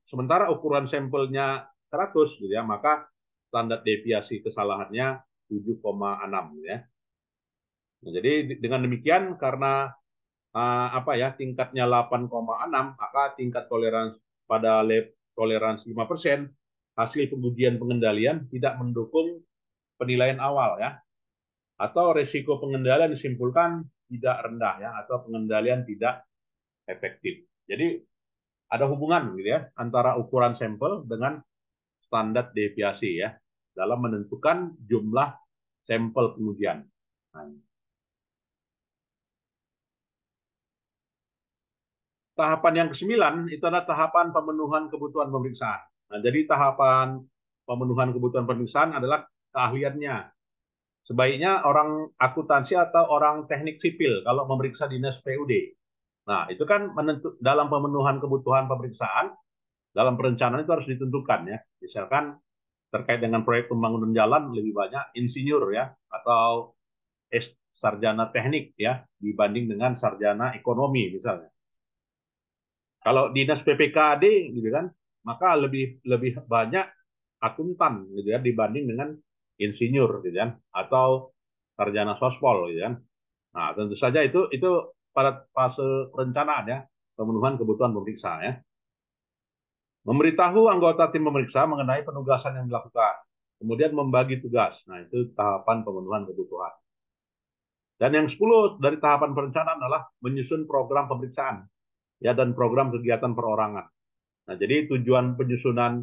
Speaker 1: Sementara ukuran sampelnya 100 gitu ya, maka standar deviasi kesalahannya 7,6 ya. Nah, jadi dengan demikian karena uh, apa ya tingkatnya 8,6 maka tingkat toleransi pada lab toleransi 5% hasil pengujian pengendalian tidak mendukung penilaian awal ya. Atau risiko pengendalian disimpulkan tidak rendah ya atau pengendalian tidak efektif. Jadi ada hubungan gitu ya antara ukuran sampel dengan standar deviasi ya dalam menentukan jumlah sampel pengujian. Nah, tahapan yang kesembilan itu adalah tahapan pemenuhan kebutuhan pemeriksaan. Nah, jadi tahapan pemenuhan kebutuhan pemeriksaan adalah keahliannya. Sebaiknya orang akuntansi atau orang teknik sipil kalau memeriksa dinas PUD. Nah, itu kan menentu, dalam pemenuhan kebutuhan pemeriksaan, dalam perencanaan itu harus ditentukan ya. Misalkan terkait dengan proyek pembangunan jalan lebih banyak insinyur ya atau sarjana teknik ya dibanding dengan sarjana ekonomi misalnya. Kalau dinas PPKD gitu kan, maka lebih lebih banyak akuntan gitu ya dibanding dengan insinyur gitu kan atau sarjana sospol gitu kan. Nah, tentu saja itu itu pada fase perencanaan ya, pemenuhan kebutuhan pemeriksa ya memberitahu anggota tim pemeriksa mengenai penugasan yang dilakukan, kemudian membagi tugas. Nah, itu tahapan pemenuhan kebutuhan. Dan yang 10 dari tahapan perencanaan adalah menyusun program pemeriksaan ya dan program kegiatan perorangan. Nah, jadi tujuan penyusunan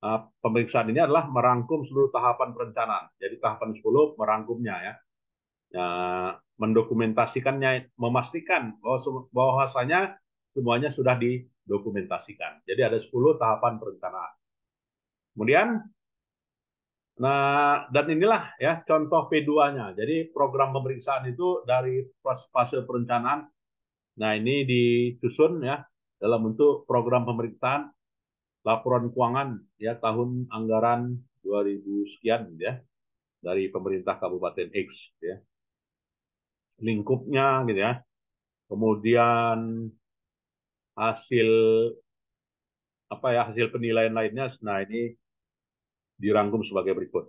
Speaker 1: uh, pemeriksaan ini adalah merangkum seluruh tahapan perencanaan. Jadi tahapan 10 merangkumnya ya. ya mendokumentasikannya, memastikan bahwa bahwasanya semuanya sudah di dokumentasikan. Jadi ada 10 tahapan perencanaan. Kemudian nah dan inilah ya contoh P2-nya. Jadi program pemeriksaan itu dari fase perencanaan nah ini disusun ya dalam bentuk program pemeriksaan laporan keuangan ya tahun anggaran 2000 sekian ya dari pemerintah Kabupaten X ya lingkupnya gitu ya kemudian hasil apa ya hasil penilaian lainnya nah ini dirangkum sebagai berikut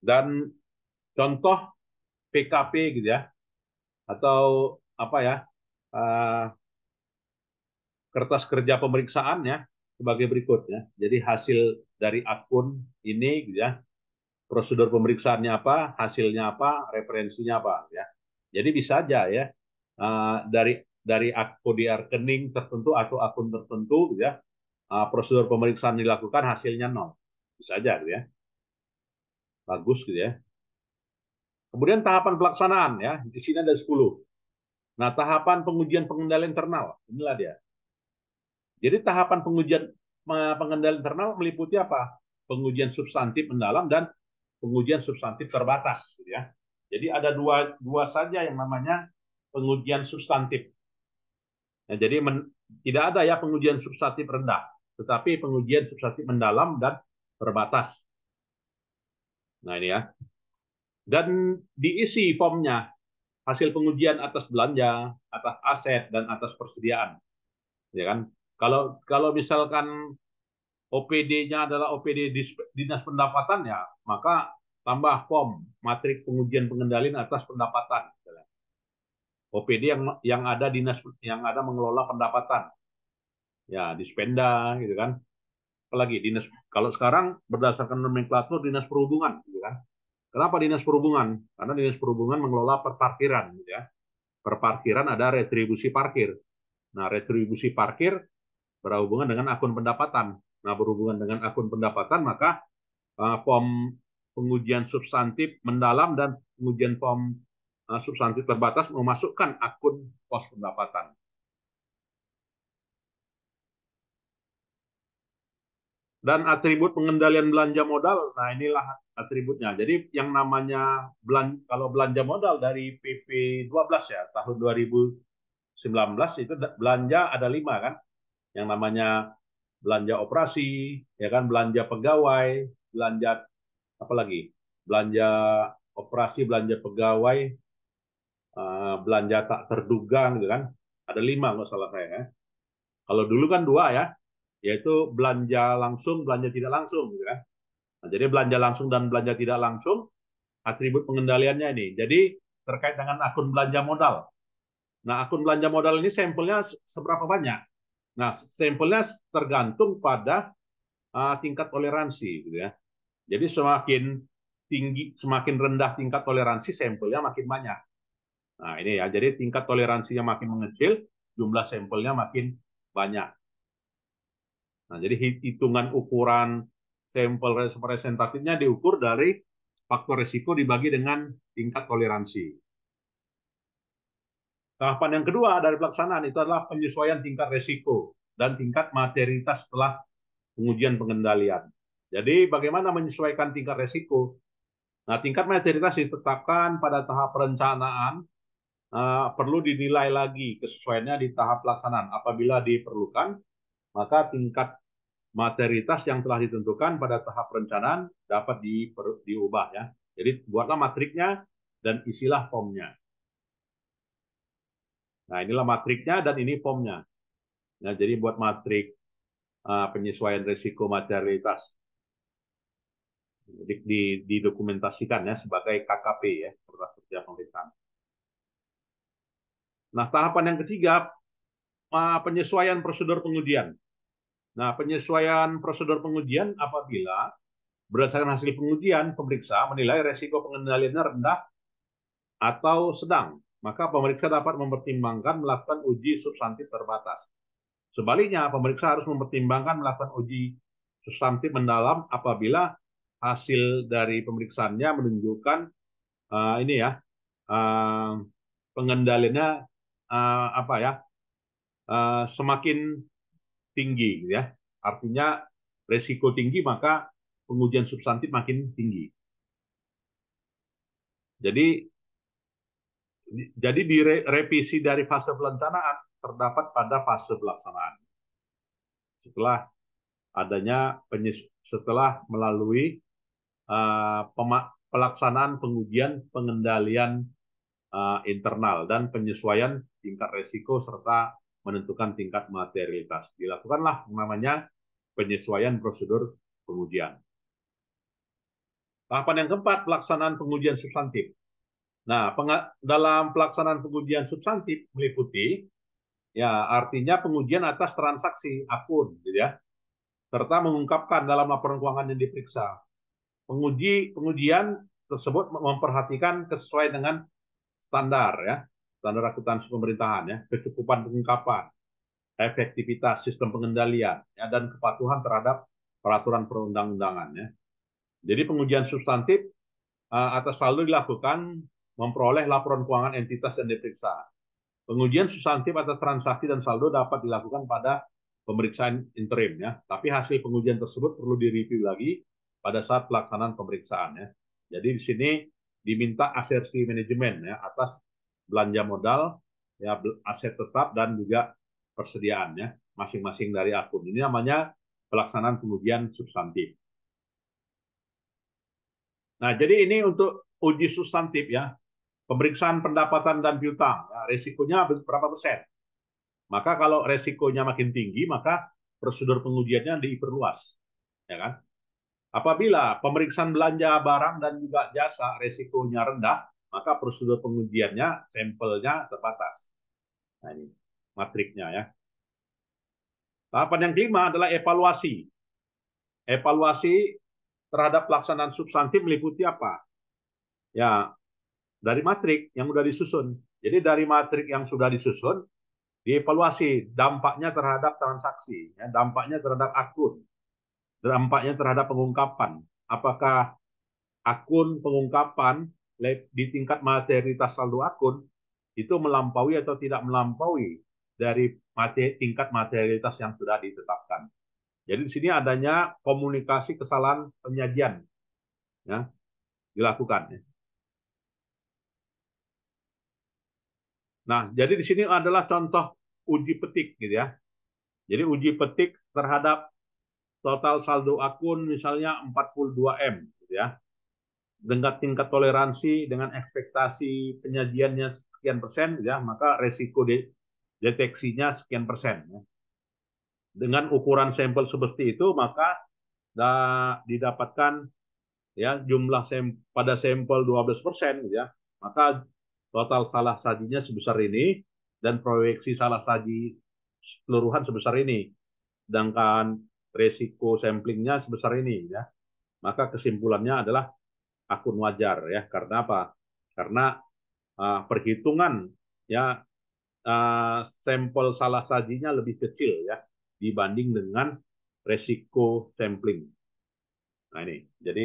Speaker 1: dan contoh PKP gitu ya atau apa ya uh, kertas kerja pemeriksaan ya sebagai berikut ya jadi hasil dari akun ini gitu ya prosedur pemeriksaannya apa hasilnya apa referensinya apa ya jadi bisa aja ya uh, dari dari kode rekening tertentu atau akun tertentu ya uh, prosedur pemeriksaan dilakukan hasilnya nol bisa aja gitu ya bagus gitu ya kemudian tahapan pelaksanaan ya di sini ada 10 nah tahapan pengujian pengendalian internal inilah dia jadi tahapan pengujian pengendalian internal meliputi apa pengujian substantif mendalam dan pengujian substantif terbatas gitu ya jadi ada dua dua saja yang namanya pengujian substantif. Nah, jadi men, tidak ada ya pengujian substantif rendah, tetapi pengujian substantif mendalam dan terbatas. Nah ini ya. Dan diisi formnya hasil pengujian atas belanja, atas aset dan atas persediaan. Ya kan? Kalau kalau misalkan OPD-nya adalah OPD Dinas Pendapatan ya, maka tambah form matrik pengujian pengendalian atas pendapatan OPD yang yang ada dinas yang ada mengelola pendapatan. Ya, di Spenda gitu kan. Apalagi dinas kalau sekarang berdasarkan nomenklatur dinas perhubungan gitu kan. Kenapa dinas perhubungan? Karena dinas perhubungan mengelola perparkiran gitu ya. Perparkiran ada retribusi parkir. Nah, retribusi parkir berhubungan dengan akun pendapatan. Nah, berhubungan dengan akun pendapatan maka uh, form pengujian substantif mendalam dan pengujian form Nah, substansi terbatas memasukkan akun pos pendapatan. Dan atribut pengendalian belanja modal, nah inilah atributnya. Jadi yang namanya belan, kalau belanja modal dari PP 12 ya tahun 2019 itu belanja ada lima kan, yang namanya belanja operasi, ya kan belanja pegawai, belanja apa lagi, belanja operasi, belanja pegawai, Eh, belanja tak terduga gitu kan ada lima nggak salah saya ya. kalau dulu kan dua ya yaitu belanja langsung belanja tidak langsung gitu kan nah, jadi belanja langsung dan belanja tidak langsung atribut pengendaliannya ini jadi terkait dengan akun belanja modal nah akun belanja modal ini sampelnya seberapa banyak nah sampelnya tergantung pada uh, tingkat toleransi gitu ya jadi semakin tinggi semakin rendah tingkat toleransi sampelnya makin banyak Nah, ini ya. Jadi tingkat toleransinya makin mengecil, jumlah sampelnya makin banyak. Nah, jadi hitungan ukuran sampel representatifnya diukur dari faktor risiko dibagi dengan tingkat toleransi. Tahapan yang kedua dari pelaksanaan itu adalah penyesuaian tingkat risiko dan tingkat materialitas setelah pengujian pengendalian. Jadi bagaimana menyesuaikan tingkat risiko? Nah, tingkat materialitas ditetapkan pada tahap perencanaan uh, perlu dinilai lagi kesesuaiannya di tahap pelaksanaan. Apabila diperlukan, maka tingkat materitas yang telah ditentukan pada tahap perencanaan dapat diper, diubah ya. Jadi buatlah matriknya dan isilah formnya. Nah inilah matriknya dan ini formnya. Nah jadi buat matrik uh, penyesuaian risiko materialitas di, didokumentasikan ya sebagai KKP ya kerja pemerintahan. Nah, tahapan yang ketiga penyesuaian prosedur pengujian. Nah, penyesuaian prosedur pengujian apabila berdasarkan hasil pengujian pemeriksa menilai resiko pengendaliannya rendah atau sedang, maka pemeriksa dapat mempertimbangkan melakukan uji substantif terbatas. Sebaliknya, pemeriksa harus mempertimbangkan melakukan uji substantif mendalam apabila hasil dari pemeriksaannya menunjukkan uh, ini ya uh, pengendaliannya uh, apa ya uh, semakin tinggi gitu ya artinya resiko tinggi maka pengujian substantif makin tinggi jadi jadi di revisi dari fase pelaksanaan terdapat pada fase pelaksanaan setelah adanya penyes setelah melalui uh, pelaksanaan pengujian pengendalian uh, internal dan penyesuaian tingkat resiko serta menentukan tingkat materialitas. Dilakukanlah namanya penyesuaian prosedur pengujian. Tahapan yang keempat, pelaksanaan pengujian substantif. Nah, dalam pelaksanaan pengujian substantif meliputi ya artinya pengujian atas transaksi akun gitu ya serta mengungkapkan dalam laporan keuangan yang diperiksa. Penguji pengujian tersebut memperhatikan sesuai dengan standar ya, standar akuntansi pemerintahan ya, kecukupan pengungkapan, efektivitas sistem pengendalian ya, dan kepatuhan terhadap peraturan perundang-undangan ya. Jadi pengujian substantif uh, atas saldo dilakukan memperoleh laporan keuangan entitas dan diperiksa. Pengujian substantif atas transaksi dan saldo dapat dilakukan pada pemeriksaan interim ya, tapi hasil pengujian tersebut perlu direview lagi pada saat pelaksanaan pemeriksaan ya. Jadi di sini diminta asersi manajemen ya atas belanja modal ya aset tetap dan juga persediaan ya masing-masing dari akun. Ini namanya pelaksanaan pengujian substantif. Nah, jadi ini untuk uji substantif ya. Pemeriksaan pendapatan dan piutang, ya, resikonya berapa persen? Maka kalau resikonya makin tinggi, maka prosedur pengujiannya diperluas. Ya kan? Apabila pemeriksaan belanja barang dan juga jasa resikonya rendah, maka prosedur pengujiannya, sampelnya terbatas. Nah ini matriknya ya. Tahapan yang kelima adalah evaluasi. Evaluasi terhadap pelaksanaan substansi meliputi apa? Ya, dari matrik yang sudah disusun. Jadi dari matrik yang sudah disusun, dievaluasi dampaknya terhadap transaksi, ya, dampaknya terhadap akun, dampaknya terhadap pengungkapan. Apakah akun pengungkapan di tingkat materialitas saldo akun itu melampaui atau tidak melampaui dari tingkat materialitas yang sudah ditetapkan. Jadi di sini adanya komunikasi kesalahan penyajian ya, dilakukan. Nah, jadi di sini adalah contoh uji petik gitu ya. Jadi uji petik terhadap total saldo akun misalnya 42M gitu ya. Dengan tingkat toleransi dengan ekspektasi penyajiannya sekian persen gitu ya, maka resiko de deteksinya sekian persen ya. Dengan ukuran sampel seperti itu maka didapatkan ya jumlah sem pada sampel 12% gitu ya. Maka total salah sajinya sebesar ini dan proyeksi salah saji keseluruhan sebesar ini. Sedangkan resiko samplingnya sebesar ini ya. Maka kesimpulannya adalah akun wajar ya. Karena apa? Karena uh, perhitungan ya uh, sampel salah sajinya lebih kecil ya dibanding dengan resiko sampling. Nah ini, jadi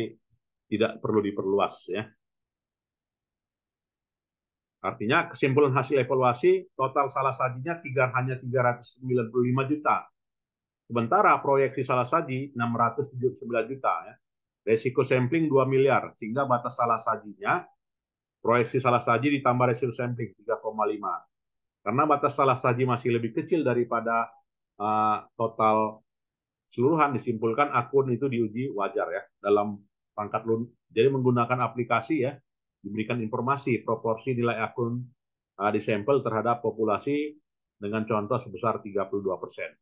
Speaker 1: tidak perlu diperluas ya. Artinya kesimpulan hasil evaluasi total salah sajinya tiga, hanya 395 juta Sementara proyeksi salah saji 679 juta ya. Resiko sampling 2 miliar sehingga batas salah sajinya proyeksi salah saji ditambah resiko sampling 3,5. Karena batas salah saji masih lebih kecil daripada uh, total seluruhan disimpulkan akun itu diuji wajar ya dalam pangkat lun. Jadi menggunakan aplikasi ya diberikan informasi proporsi nilai akun uh, disampel terhadap populasi dengan contoh sebesar 32 persen.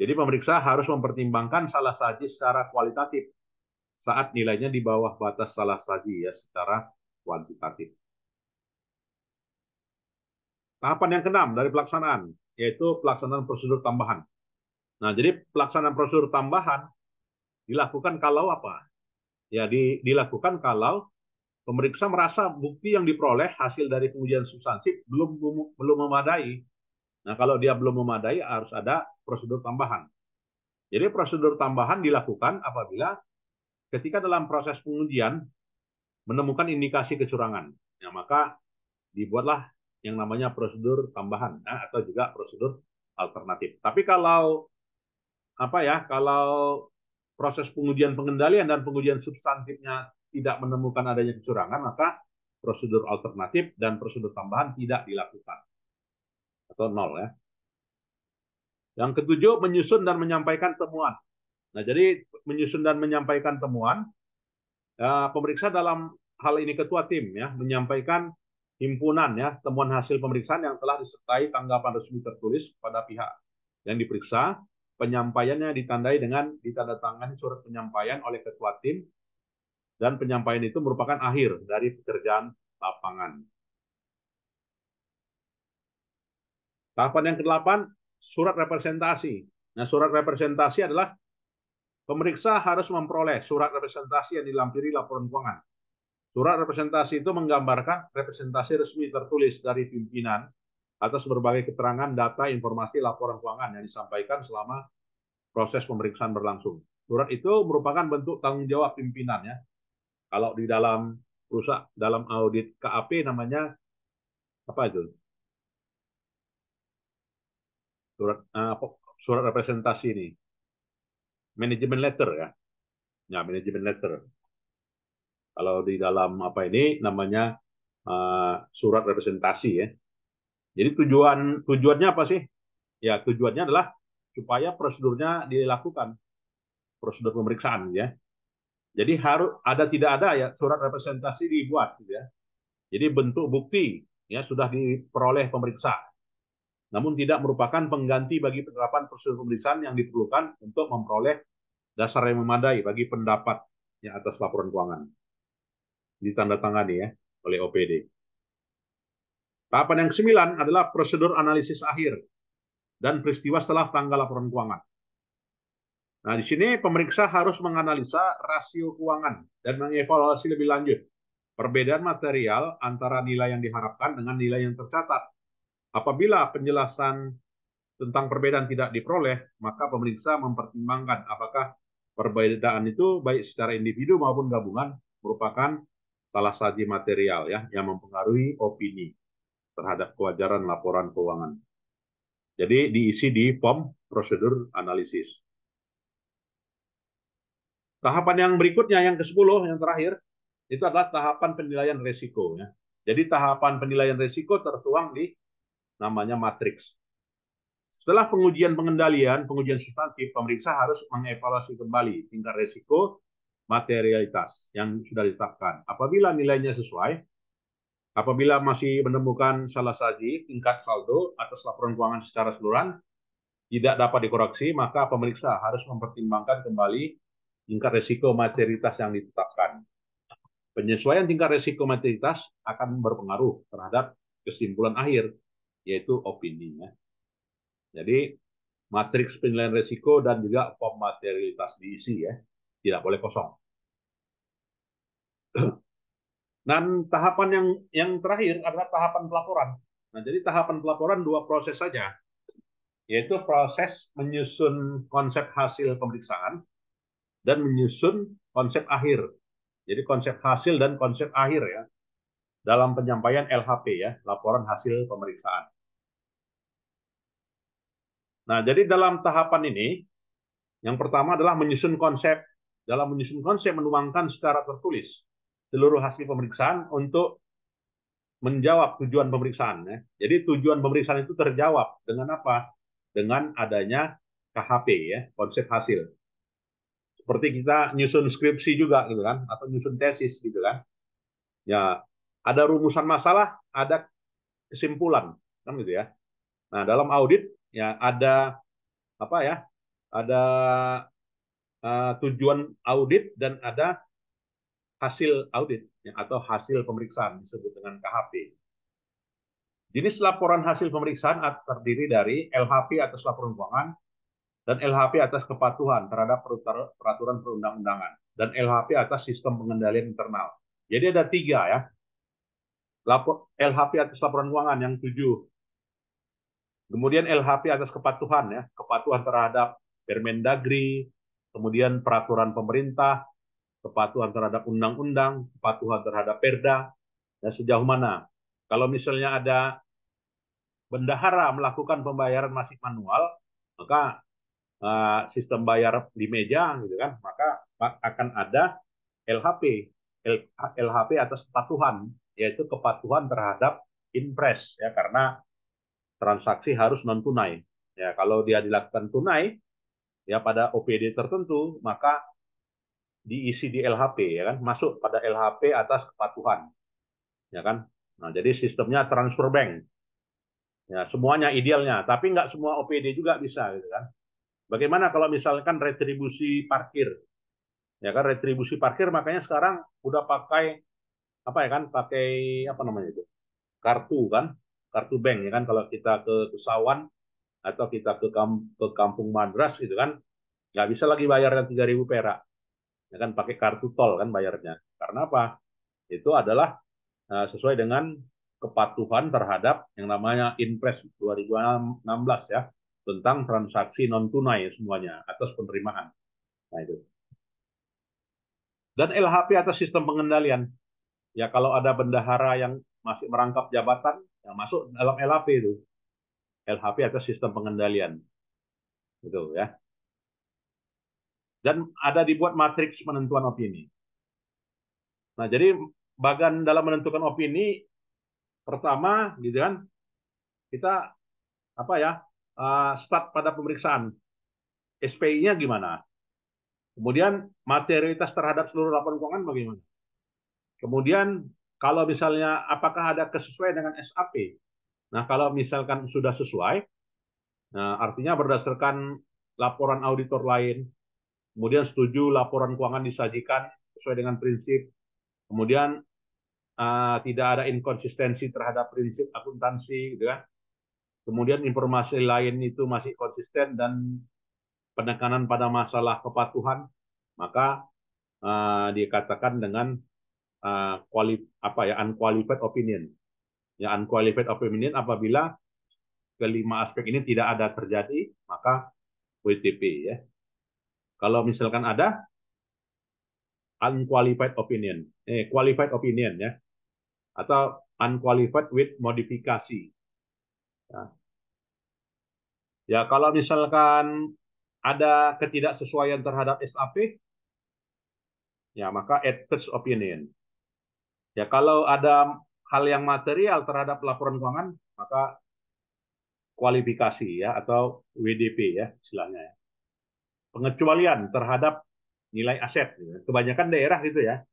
Speaker 1: Jadi pemeriksa harus mempertimbangkan salah saji secara kualitatif saat nilainya di bawah batas salah saji ya secara kuantitatif. Tahapan yang keenam dari pelaksanaan yaitu pelaksanaan prosedur tambahan. Nah, jadi pelaksanaan prosedur tambahan dilakukan kalau apa? Ya, di, dilakukan kalau pemeriksa merasa bukti yang diperoleh hasil dari pengujian substansi belum belum memadai Nah, kalau dia belum memadai harus ada prosedur tambahan. Jadi prosedur tambahan dilakukan apabila ketika dalam proses pengujian menemukan indikasi kecurangan. Ya, maka dibuatlah yang namanya prosedur tambahan ya, atau juga prosedur alternatif. Tapi kalau apa ya, kalau proses pengujian pengendalian dan pengujian substantifnya tidak menemukan adanya kecurangan, maka prosedur alternatif dan prosedur tambahan tidak dilakukan atau nol ya. Yang ketujuh, menyusun dan menyampaikan temuan. Nah, jadi menyusun dan menyampaikan temuan, ya, pemeriksa dalam hal ini ketua tim ya menyampaikan himpunan ya temuan hasil pemeriksaan yang telah disertai tanggapan resmi tertulis pada pihak yang diperiksa. Penyampaiannya ditandai dengan ditandatangani surat penyampaian oleh ketua tim dan penyampaian itu merupakan akhir dari pekerjaan lapangan. Tahapan yang ke-8, surat representasi. Nah, surat representasi adalah pemeriksa harus memperoleh surat representasi yang dilampiri laporan keuangan. Surat representasi itu menggambarkan representasi resmi tertulis dari pimpinan atas berbagai keterangan, data, informasi, laporan keuangan yang disampaikan selama proses pemeriksaan berlangsung. Surat itu merupakan bentuk tanggung jawab pimpinan ya. Kalau di dalam rusak dalam audit KAP namanya apa itu? surat uh, surat representasi ini manajemen letter ya ya manajemen letter kalau di dalam apa ini namanya uh, surat representasi ya jadi tujuan tujuannya apa sih ya tujuannya adalah supaya prosedurnya dilakukan prosedur pemeriksaan ya jadi harus ada tidak ada ya surat representasi dibuat gitu ya jadi bentuk bukti ya sudah diperoleh pemeriksa namun tidak merupakan pengganti bagi penerapan prosedur pemeriksaan yang diperlukan untuk memperoleh dasar yang memadai bagi pendapat yang atas laporan keuangan. Ditandatangani ya oleh OPD. Tahapan yang kesembilan adalah prosedur analisis akhir dan peristiwa setelah tanggal laporan keuangan. Nah, di sini pemeriksa harus menganalisa rasio keuangan dan mengevaluasi lebih lanjut perbedaan material antara nilai yang diharapkan dengan nilai yang tercatat Apabila penjelasan tentang perbedaan tidak diperoleh, maka pemeriksa mempertimbangkan apakah perbedaan itu baik secara individu maupun gabungan merupakan salah satu material ya yang mempengaruhi opini terhadap kewajaran laporan keuangan. Jadi diisi di form prosedur analisis. Tahapan yang berikutnya yang ke-10 yang terakhir itu adalah tahapan penilaian risiko ya. Jadi tahapan penilaian risiko tertuang di namanya matriks. Setelah pengujian pengendalian, pengujian substantif, pemeriksa harus mengevaluasi kembali tingkat risiko materialitas yang sudah ditetapkan. Apabila nilainya sesuai, apabila masih menemukan salah saji tingkat saldo atas laporan keuangan secara seluruhan tidak dapat dikoreksi, maka pemeriksa harus mempertimbangkan kembali tingkat risiko materialitas yang ditetapkan. Penyesuaian tingkat risiko materialitas akan berpengaruh terhadap kesimpulan akhir yaitu opini. Ya. Jadi matriks penilaian risiko dan juga form materialitas diisi ya, tidak boleh kosong. Dan tahapan yang yang terakhir adalah tahapan pelaporan. Nah, jadi tahapan pelaporan dua proses saja, yaitu proses menyusun konsep hasil pemeriksaan dan menyusun konsep akhir. Jadi konsep hasil dan konsep akhir ya dalam penyampaian LHP ya, laporan hasil pemeriksaan. Nah, jadi dalam tahapan ini, yang pertama adalah menyusun konsep. Dalam menyusun konsep menuangkan secara tertulis seluruh hasil pemeriksaan untuk menjawab tujuan pemeriksaan. Ya. Jadi tujuan pemeriksaan itu terjawab dengan apa? Dengan adanya KHP ya, konsep hasil. Seperti kita nyusun skripsi juga gitu kan, atau nyusun tesis gitu kan. Ya, ada rumusan masalah, ada kesimpulan, kan gitu ya. Nah, dalam audit ya ada apa ya? Ada uh, tujuan audit dan ada hasil audit ya, atau hasil pemeriksaan disebut dengan KHP. Jenis laporan hasil pemeriksaan terdiri dari LHP atas laporan keuangan dan LHP atas kepatuhan terhadap peraturan perundang-undangan dan LHP atas sistem pengendalian internal. Jadi ada tiga ya, lapor, LHP atas laporan keuangan yang tujuh. Kemudian LHP atas kepatuhan ya, kepatuhan terhadap Permendagri, kemudian peraturan pemerintah, kepatuhan terhadap undang-undang, kepatuhan terhadap perda, dan nah, sejauh mana. Kalau misalnya ada bendahara melakukan pembayaran masih manual, maka uh, sistem bayar di meja gitu kan, maka akan ada LHP, LHP atas kepatuhan yaitu kepatuhan terhadap impres ya karena transaksi harus non tunai. Ya, kalau dia dilakukan tunai ya pada OPD tertentu, maka diisi di LHP ya kan, masuk pada LHP atas kepatuhan. Ya kan? Nah, jadi sistemnya transfer bank. Ya, semuanya idealnya, tapi nggak semua OPD juga bisa gitu kan. Bagaimana kalau misalkan retribusi parkir? Ya kan retribusi parkir makanya sekarang udah pakai apa ya kan pakai apa namanya itu kartu kan kartu bank ya kan kalau kita ke Kesawan atau kita ke ke kampung Madras gitu kan nggak bisa lagi bayar yang 3000 perak ya kan pakai kartu tol kan bayarnya karena apa itu adalah eh, sesuai dengan kepatuhan terhadap yang namanya Inpres 2016 ya tentang transaksi non tunai semuanya atas penerimaan nah itu dan LHP atas sistem pengendalian ya kalau ada bendahara yang masih merangkap jabatan yang masuk dalam LHP itu LHP atau sistem pengendalian gitu ya dan ada dibuat matriks penentuan opini nah jadi bagan dalam menentukan opini pertama gitu kan kita apa ya eh, start pada pemeriksaan SPI-nya gimana kemudian materialitas terhadap seluruh laporan keuangan bagaimana Kemudian kalau misalnya apakah ada kesesuaian dengan SAP? Nah, kalau misalkan sudah sesuai, nah artinya berdasarkan laporan auditor lain, kemudian setuju laporan keuangan disajikan sesuai dengan prinsip, kemudian uh, tidak ada inkonsistensi terhadap prinsip akuntansi, gitu kan? Kemudian informasi lain itu masih konsisten dan penekanan pada masalah kepatuhan, maka uh, dikatakan dengan uh, quali, apa ya unqualified opinion. Ya unqualified opinion apabila kelima aspek ini tidak ada terjadi maka WTP ya. Kalau misalkan ada unqualified opinion, eh qualified opinion ya, atau unqualified with modifikasi. ya. Ya kalau misalkan ada ketidaksesuaian terhadap SAP, ya maka adverse opinion. Ya kalau ada hal yang material terhadap laporan keuangan maka kualifikasi ya atau WDP ya istilahnya. Ya. Pengecualian terhadap nilai aset. Gitu ya. Kebanyakan daerah gitu ya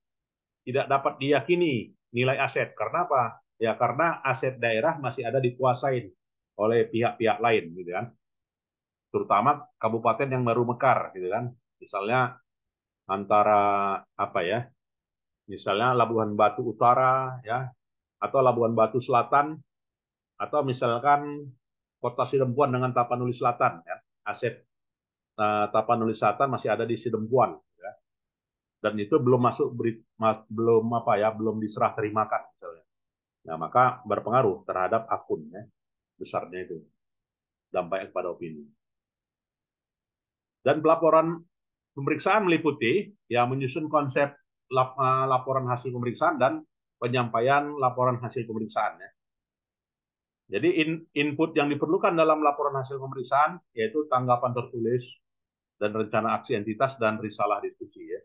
Speaker 1: tidak dapat diyakini nilai aset. Karena apa? Ya karena aset daerah masih ada dikuasain oleh pihak-pihak lain gitu kan. Terutama kabupaten yang baru mekar gitu kan. Misalnya antara apa ya? misalnya Labuhan Batu Utara ya atau Labuhan Batu Selatan atau misalkan Kota Sidempuan dengan Tapanuli Selatan ya aset uh, Tapanuli Selatan masih ada di Sidempuan ya. dan itu belum masuk beri, ma, belum apa ya belum diserah terimakan misalnya nah maka berpengaruh terhadap akunnya besarnya itu dampaknya kepada opini dan pelaporan pemeriksaan meliputi yang menyusun konsep Eh, laporan hasil pemeriksaan dan penyampaian laporan hasil pemeriksaan ya. Jadi in, input yang diperlukan dalam laporan hasil pemeriksaan yaitu tanggapan tertulis dan rencana aksi entitas dan risalah diskusi ya.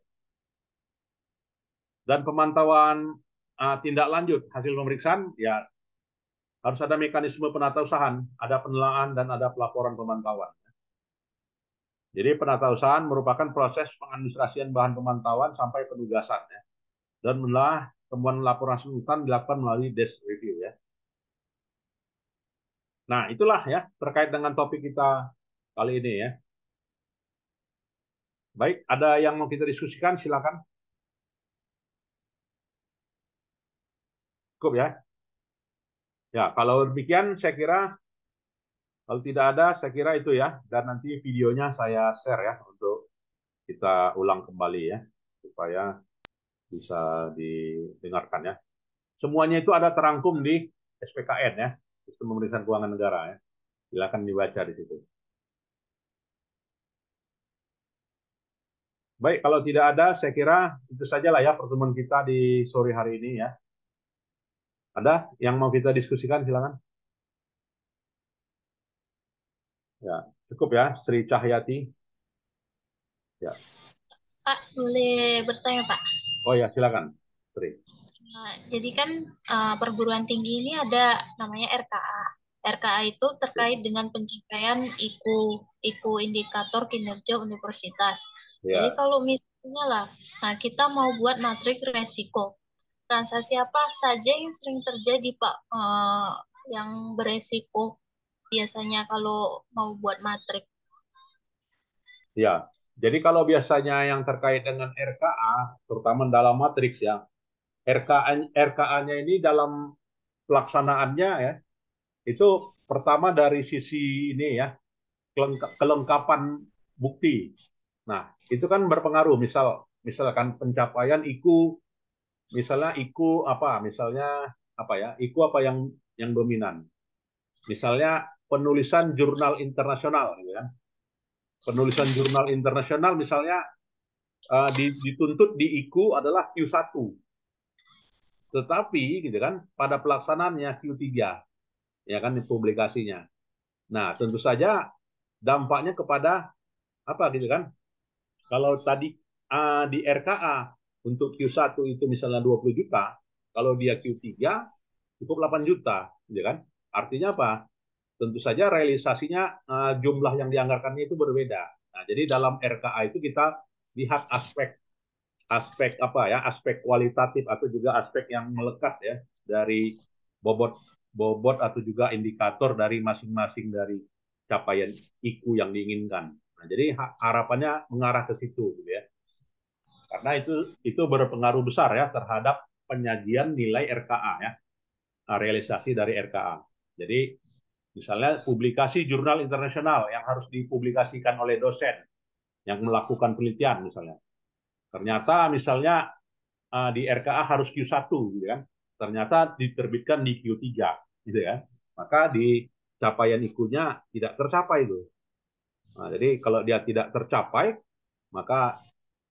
Speaker 1: Dan pemantauan uh, tindak lanjut hasil pemeriksaan ya harus ada mekanisme penatausahaan, ada penelaan dan ada pelaporan pemantauan. Jadi penatausahaan merupakan proses pengadministrasian bahan pemantauan sampai penugasan ya. Dan menelah temuan laporan sultan dilakukan melalui desk review ya. Nah, itulah ya terkait dengan topik kita kali ini ya. Baik, ada yang mau kita diskusikan silakan. Cukup ya. Ya, kalau demikian saya kira kalau tidak ada, saya kira itu ya. Dan nanti videonya saya share ya untuk kita ulang kembali ya supaya bisa didengarkan ya. Semuanya itu ada terangkum di SPKN ya, Sistem Pemeriksaan Keuangan Negara ya. Silakan dibaca di situ. Baik, kalau tidak ada, saya kira itu sajalah ya pertemuan kita di sore hari ini ya. Ada yang mau kita diskusikan, silakan. Ya, cukup ya, Sri Cahyati. Ya.
Speaker 2: Pak, boleh bertanya, Pak?
Speaker 1: Oh ya, silakan, Sri.
Speaker 2: Nah, jadi kan uh, perguruan tinggi ini ada namanya RKA. RKA itu terkait dengan pencapaian IKU, IKU indikator kinerja universitas. Ya. Jadi kalau misalnya lah, nah kita mau buat matrik resiko. Transaksi apa saja yang sering terjadi Pak eh, yang beresiko biasanya kalau mau buat matrik?
Speaker 1: Ya, jadi kalau biasanya yang terkait dengan RKA, terutama dalam matriks ya, RKA, RKA-nya ini dalam pelaksanaannya ya, itu pertama dari sisi ini ya, kelengkapan bukti. Nah, itu kan berpengaruh. Misal, misalkan pencapaian IKU misalnya IKU apa, misalnya apa ya, IKU apa yang yang dominan. Misalnya penulisan jurnal internasional gitu ya. Penulisan jurnal internasional misalnya uh, dituntut di IKU adalah Q1. Tetapi gitu kan pada pelaksanaannya Q3 ya kan publikasinya. Nah, tentu saja dampaknya kepada apa gitu kan? Kalau tadi uh, di RKA untuk Q1 itu misalnya 20 juta, kalau dia Q3 cukup 8 juta, gitu kan? Artinya apa? tentu saja realisasinya uh, jumlah yang dianggarkannya itu berbeda. Nah, jadi dalam RKA itu kita lihat aspek aspek apa ya, aspek kualitatif atau juga aspek yang melekat ya dari bobot bobot atau juga indikator dari masing-masing dari capaian IKU yang diinginkan. Nah, jadi harapannya mengarah ke situ gitu ya. Karena itu itu berpengaruh besar ya terhadap penyajian nilai RKA ya. Eh, realisasi dari RKA. Jadi Misalnya publikasi jurnal internasional yang harus dipublikasikan oleh dosen yang melakukan penelitian misalnya. Ternyata misalnya eh, di RKA harus Q1 gitu kan. Ternyata diterbitkan di Q3 gitu ya. Maka di capaian ikunya tidak tercapai itu. Nah, jadi kalau dia tidak tercapai maka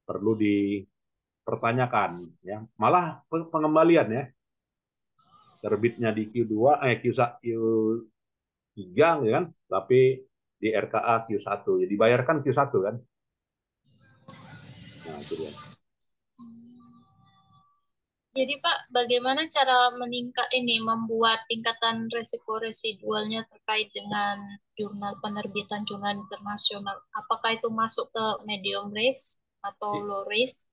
Speaker 1: perlu dipertanyakan ya. Malah pengembalian ya. Terbitnya di Q2 eh Q1, Q tiga ya kan tapi di RKA Q1 jadi ya, dibayarkan Q1 kan nah itu dia
Speaker 2: jadi Pak, bagaimana cara meningkat ini membuat tingkatan resiko residualnya terkait dengan jurnal penerbitan jurnal internasional? Apakah itu masuk ke medium risk atau iya. low risk?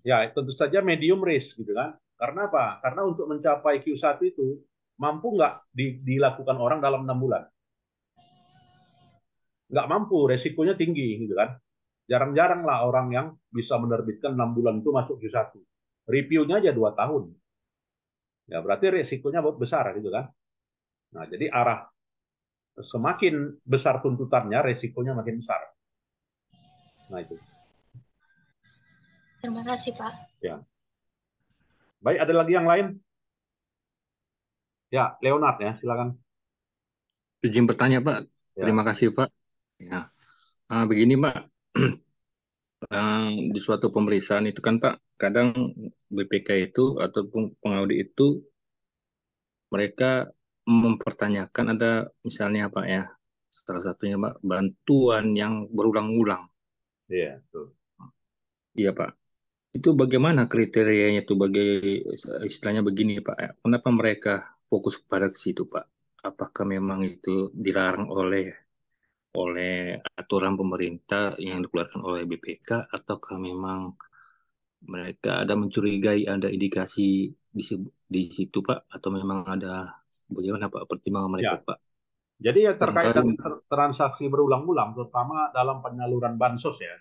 Speaker 1: Ya, tentu saja medium risk gitu kan. Karena apa? Karena untuk mencapai Q1 itu mampu nggak di, dilakukan orang dalam enam bulan? Nggak mampu, resikonya tinggi gitu kan. Jarang-jarang lah orang yang bisa menerbitkan enam bulan itu masuk Q1. Reviewnya aja dua tahun. Ya berarti resikonya besar gitu kan. Nah jadi arah semakin besar tuntutannya, resikonya makin besar. Nah itu.
Speaker 2: Terima kasih Pak.
Speaker 1: Ya. Baik, ada lagi yang lain? Ya, Leonard ya, silakan.
Speaker 2: Izin bertanya Pak. Ya. Terima kasih Pak. Ya. Nah, begini Pak, uh, di suatu pemeriksaan itu kan Pak, kadang BPK itu ataupun pengaudi itu mereka mempertanyakan ada misalnya apa ya, salah satunya Pak, bantuan yang berulang-ulang. Iya,
Speaker 1: Yeah,
Speaker 2: Iya Pak. Itu bagaimana kriterianya itu bagi istilahnya begini Pak, ya. kenapa mereka fokus pada ke situ Pak. Apakah memang itu dilarang oleh oleh aturan pemerintah yang dikeluarkan oleh BPK ataukah memang mereka ada mencurigai ada indikasi di, di situ Pak atau memang ada bagaimana Pak pertimbangan mereka
Speaker 1: ya. Pak? Jadi ya terkait dengan transaksi berulang-ulang terutama dalam penyaluran bansos ya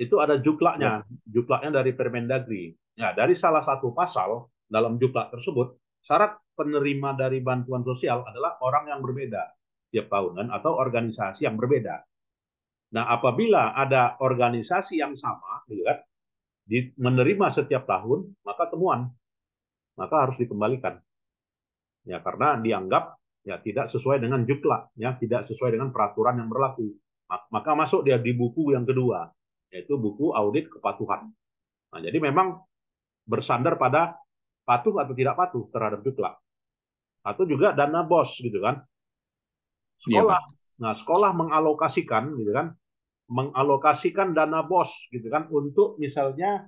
Speaker 1: itu ada juklaknya, ya. juklaknya dari Permendagri. ya dari salah satu pasal dalam juklak tersebut syarat penerima dari bantuan sosial adalah orang yang berbeda tiap tahunan atau organisasi yang berbeda. Nah, apabila ada organisasi yang sama, gitu kan, menerima setiap tahun, maka temuan, maka harus dikembalikan. Ya, karena dianggap ya tidak sesuai dengan jukla, ya tidak sesuai dengan peraturan yang berlaku. Maka masuk dia di buku yang kedua, yaitu buku audit kepatuhan. Nah, jadi memang bersandar pada patuh atau tidak patuh terhadap jukla atau juga dana bos gitu kan iya, sekolah ya, nah sekolah mengalokasikan gitu kan mengalokasikan dana bos gitu kan untuk misalnya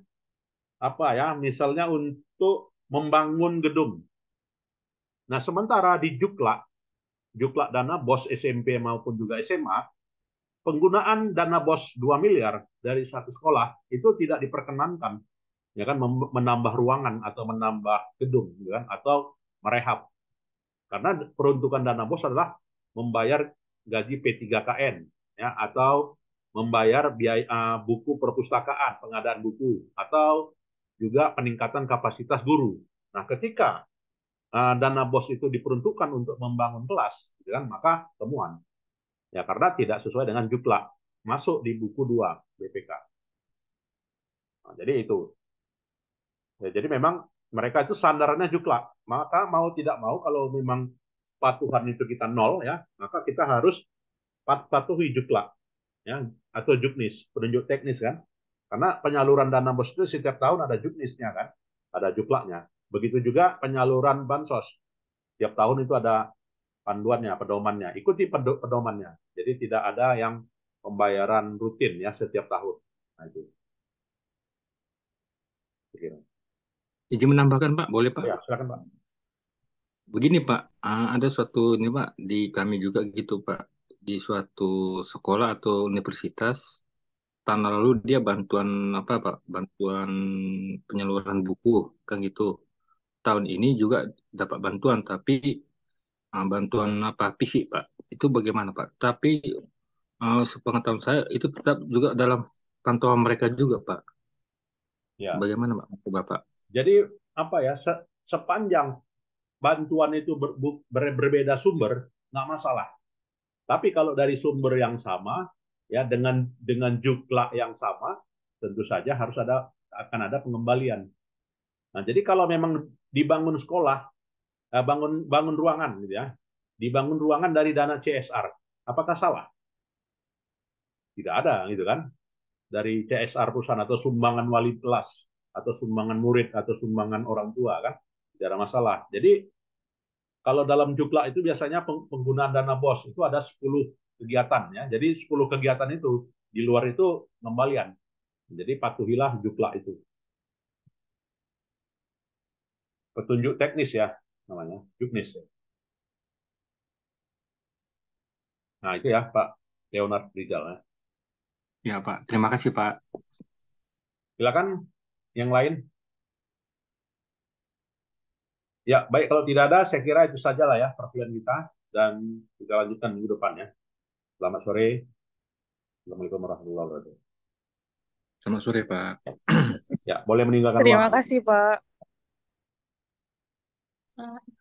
Speaker 1: apa ya misalnya untuk membangun gedung nah sementara di jukla jukla dana bos SMP maupun juga SMA penggunaan dana bos 2 miliar dari satu sekolah itu tidak diperkenankan ya kan menambah ruangan atau menambah gedung ya kan atau merehab karena peruntukan dana bos adalah membayar gaji P3KN ya atau membayar biaya ah, buku perpustakaan pengadaan buku atau juga peningkatan kapasitas guru nah ketika uh, dana bos itu diperuntukkan untuk membangun kelas ya kan maka temuan ya karena tidak sesuai dengan jumlah masuk di buku 2 BPK nah, jadi itu Ya, jadi memang mereka itu sandarannya jukla, Maka mau tidak mau kalau memang patuhan itu kita nol ya, maka kita harus patuhi jukla, ya atau juknis, penunjuk teknis kan. Karena penyaluran dana bos itu setiap tahun ada juknisnya kan, ada juklanya. Begitu juga penyaluran bansos. setiap tahun itu ada panduannya, pedomannya. Ikuti pedomannya. Jadi tidak ada yang pembayaran rutin ya setiap tahun. Nah, itu. Kira.
Speaker 2: Izin menambahkan Pak, boleh Pak? Ya, silakan Pak. Begini Pak, ada suatu ini Pak di kami juga gitu Pak di suatu sekolah atau universitas tahun lalu dia bantuan apa Pak bantuan penyaluran buku kan gitu tahun ini juga dapat bantuan tapi bantuan apa fisik Pak itu bagaimana Pak tapi uh, sepengetahuan saya itu tetap juga dalam pantauan mereka juga Pak ya. bagaimana Pak Bapak
Speaker 1: jadi apa ya se sepanjang bantuan itu ber ber berbeda sumber nggak masalah. Tapi kalau dari sumber yang sama ya dengan dengan jumlah yang sama tentu saja harus ada akan ada pengembalian. Nah, jadi kalau memang dibangun sekolah, eh, bangun bangun ruangan gitu ya, dibangun ruangan dari dana CSR, apakah salah? Tidak ada gitu kan? Dari CSR perusahaan atau sumbangan wali kelas atau sumbangan murid atau sumbangan orang tua kan tidak ada masalah. Jadi kalau dalam juklak itu biasanya penggunaan dana bos itu ada 10 kegiatan ya. Jadi 10 kegiatan itu di luar itu pembalian Jadi patuhilah juklak itu. Petunjuk teknis ya namanya, juknis Nah, itu ya Pak Leonard Rizal ya. Ya, Pak. Terima kasih, Pak. Silakan yang lain? Ya, baik kalau tidak ada, saya kira itu saja lah ya perkuliahan kita dan kita lanjutkan minggu depan ya. Selamat sore. Assalamualaikum warahmatullahi wabarakatuh. Selamat sore, Pak. Ya, boleh meninggalkan Terima ruang.
Speaker 2: kasih, Pak.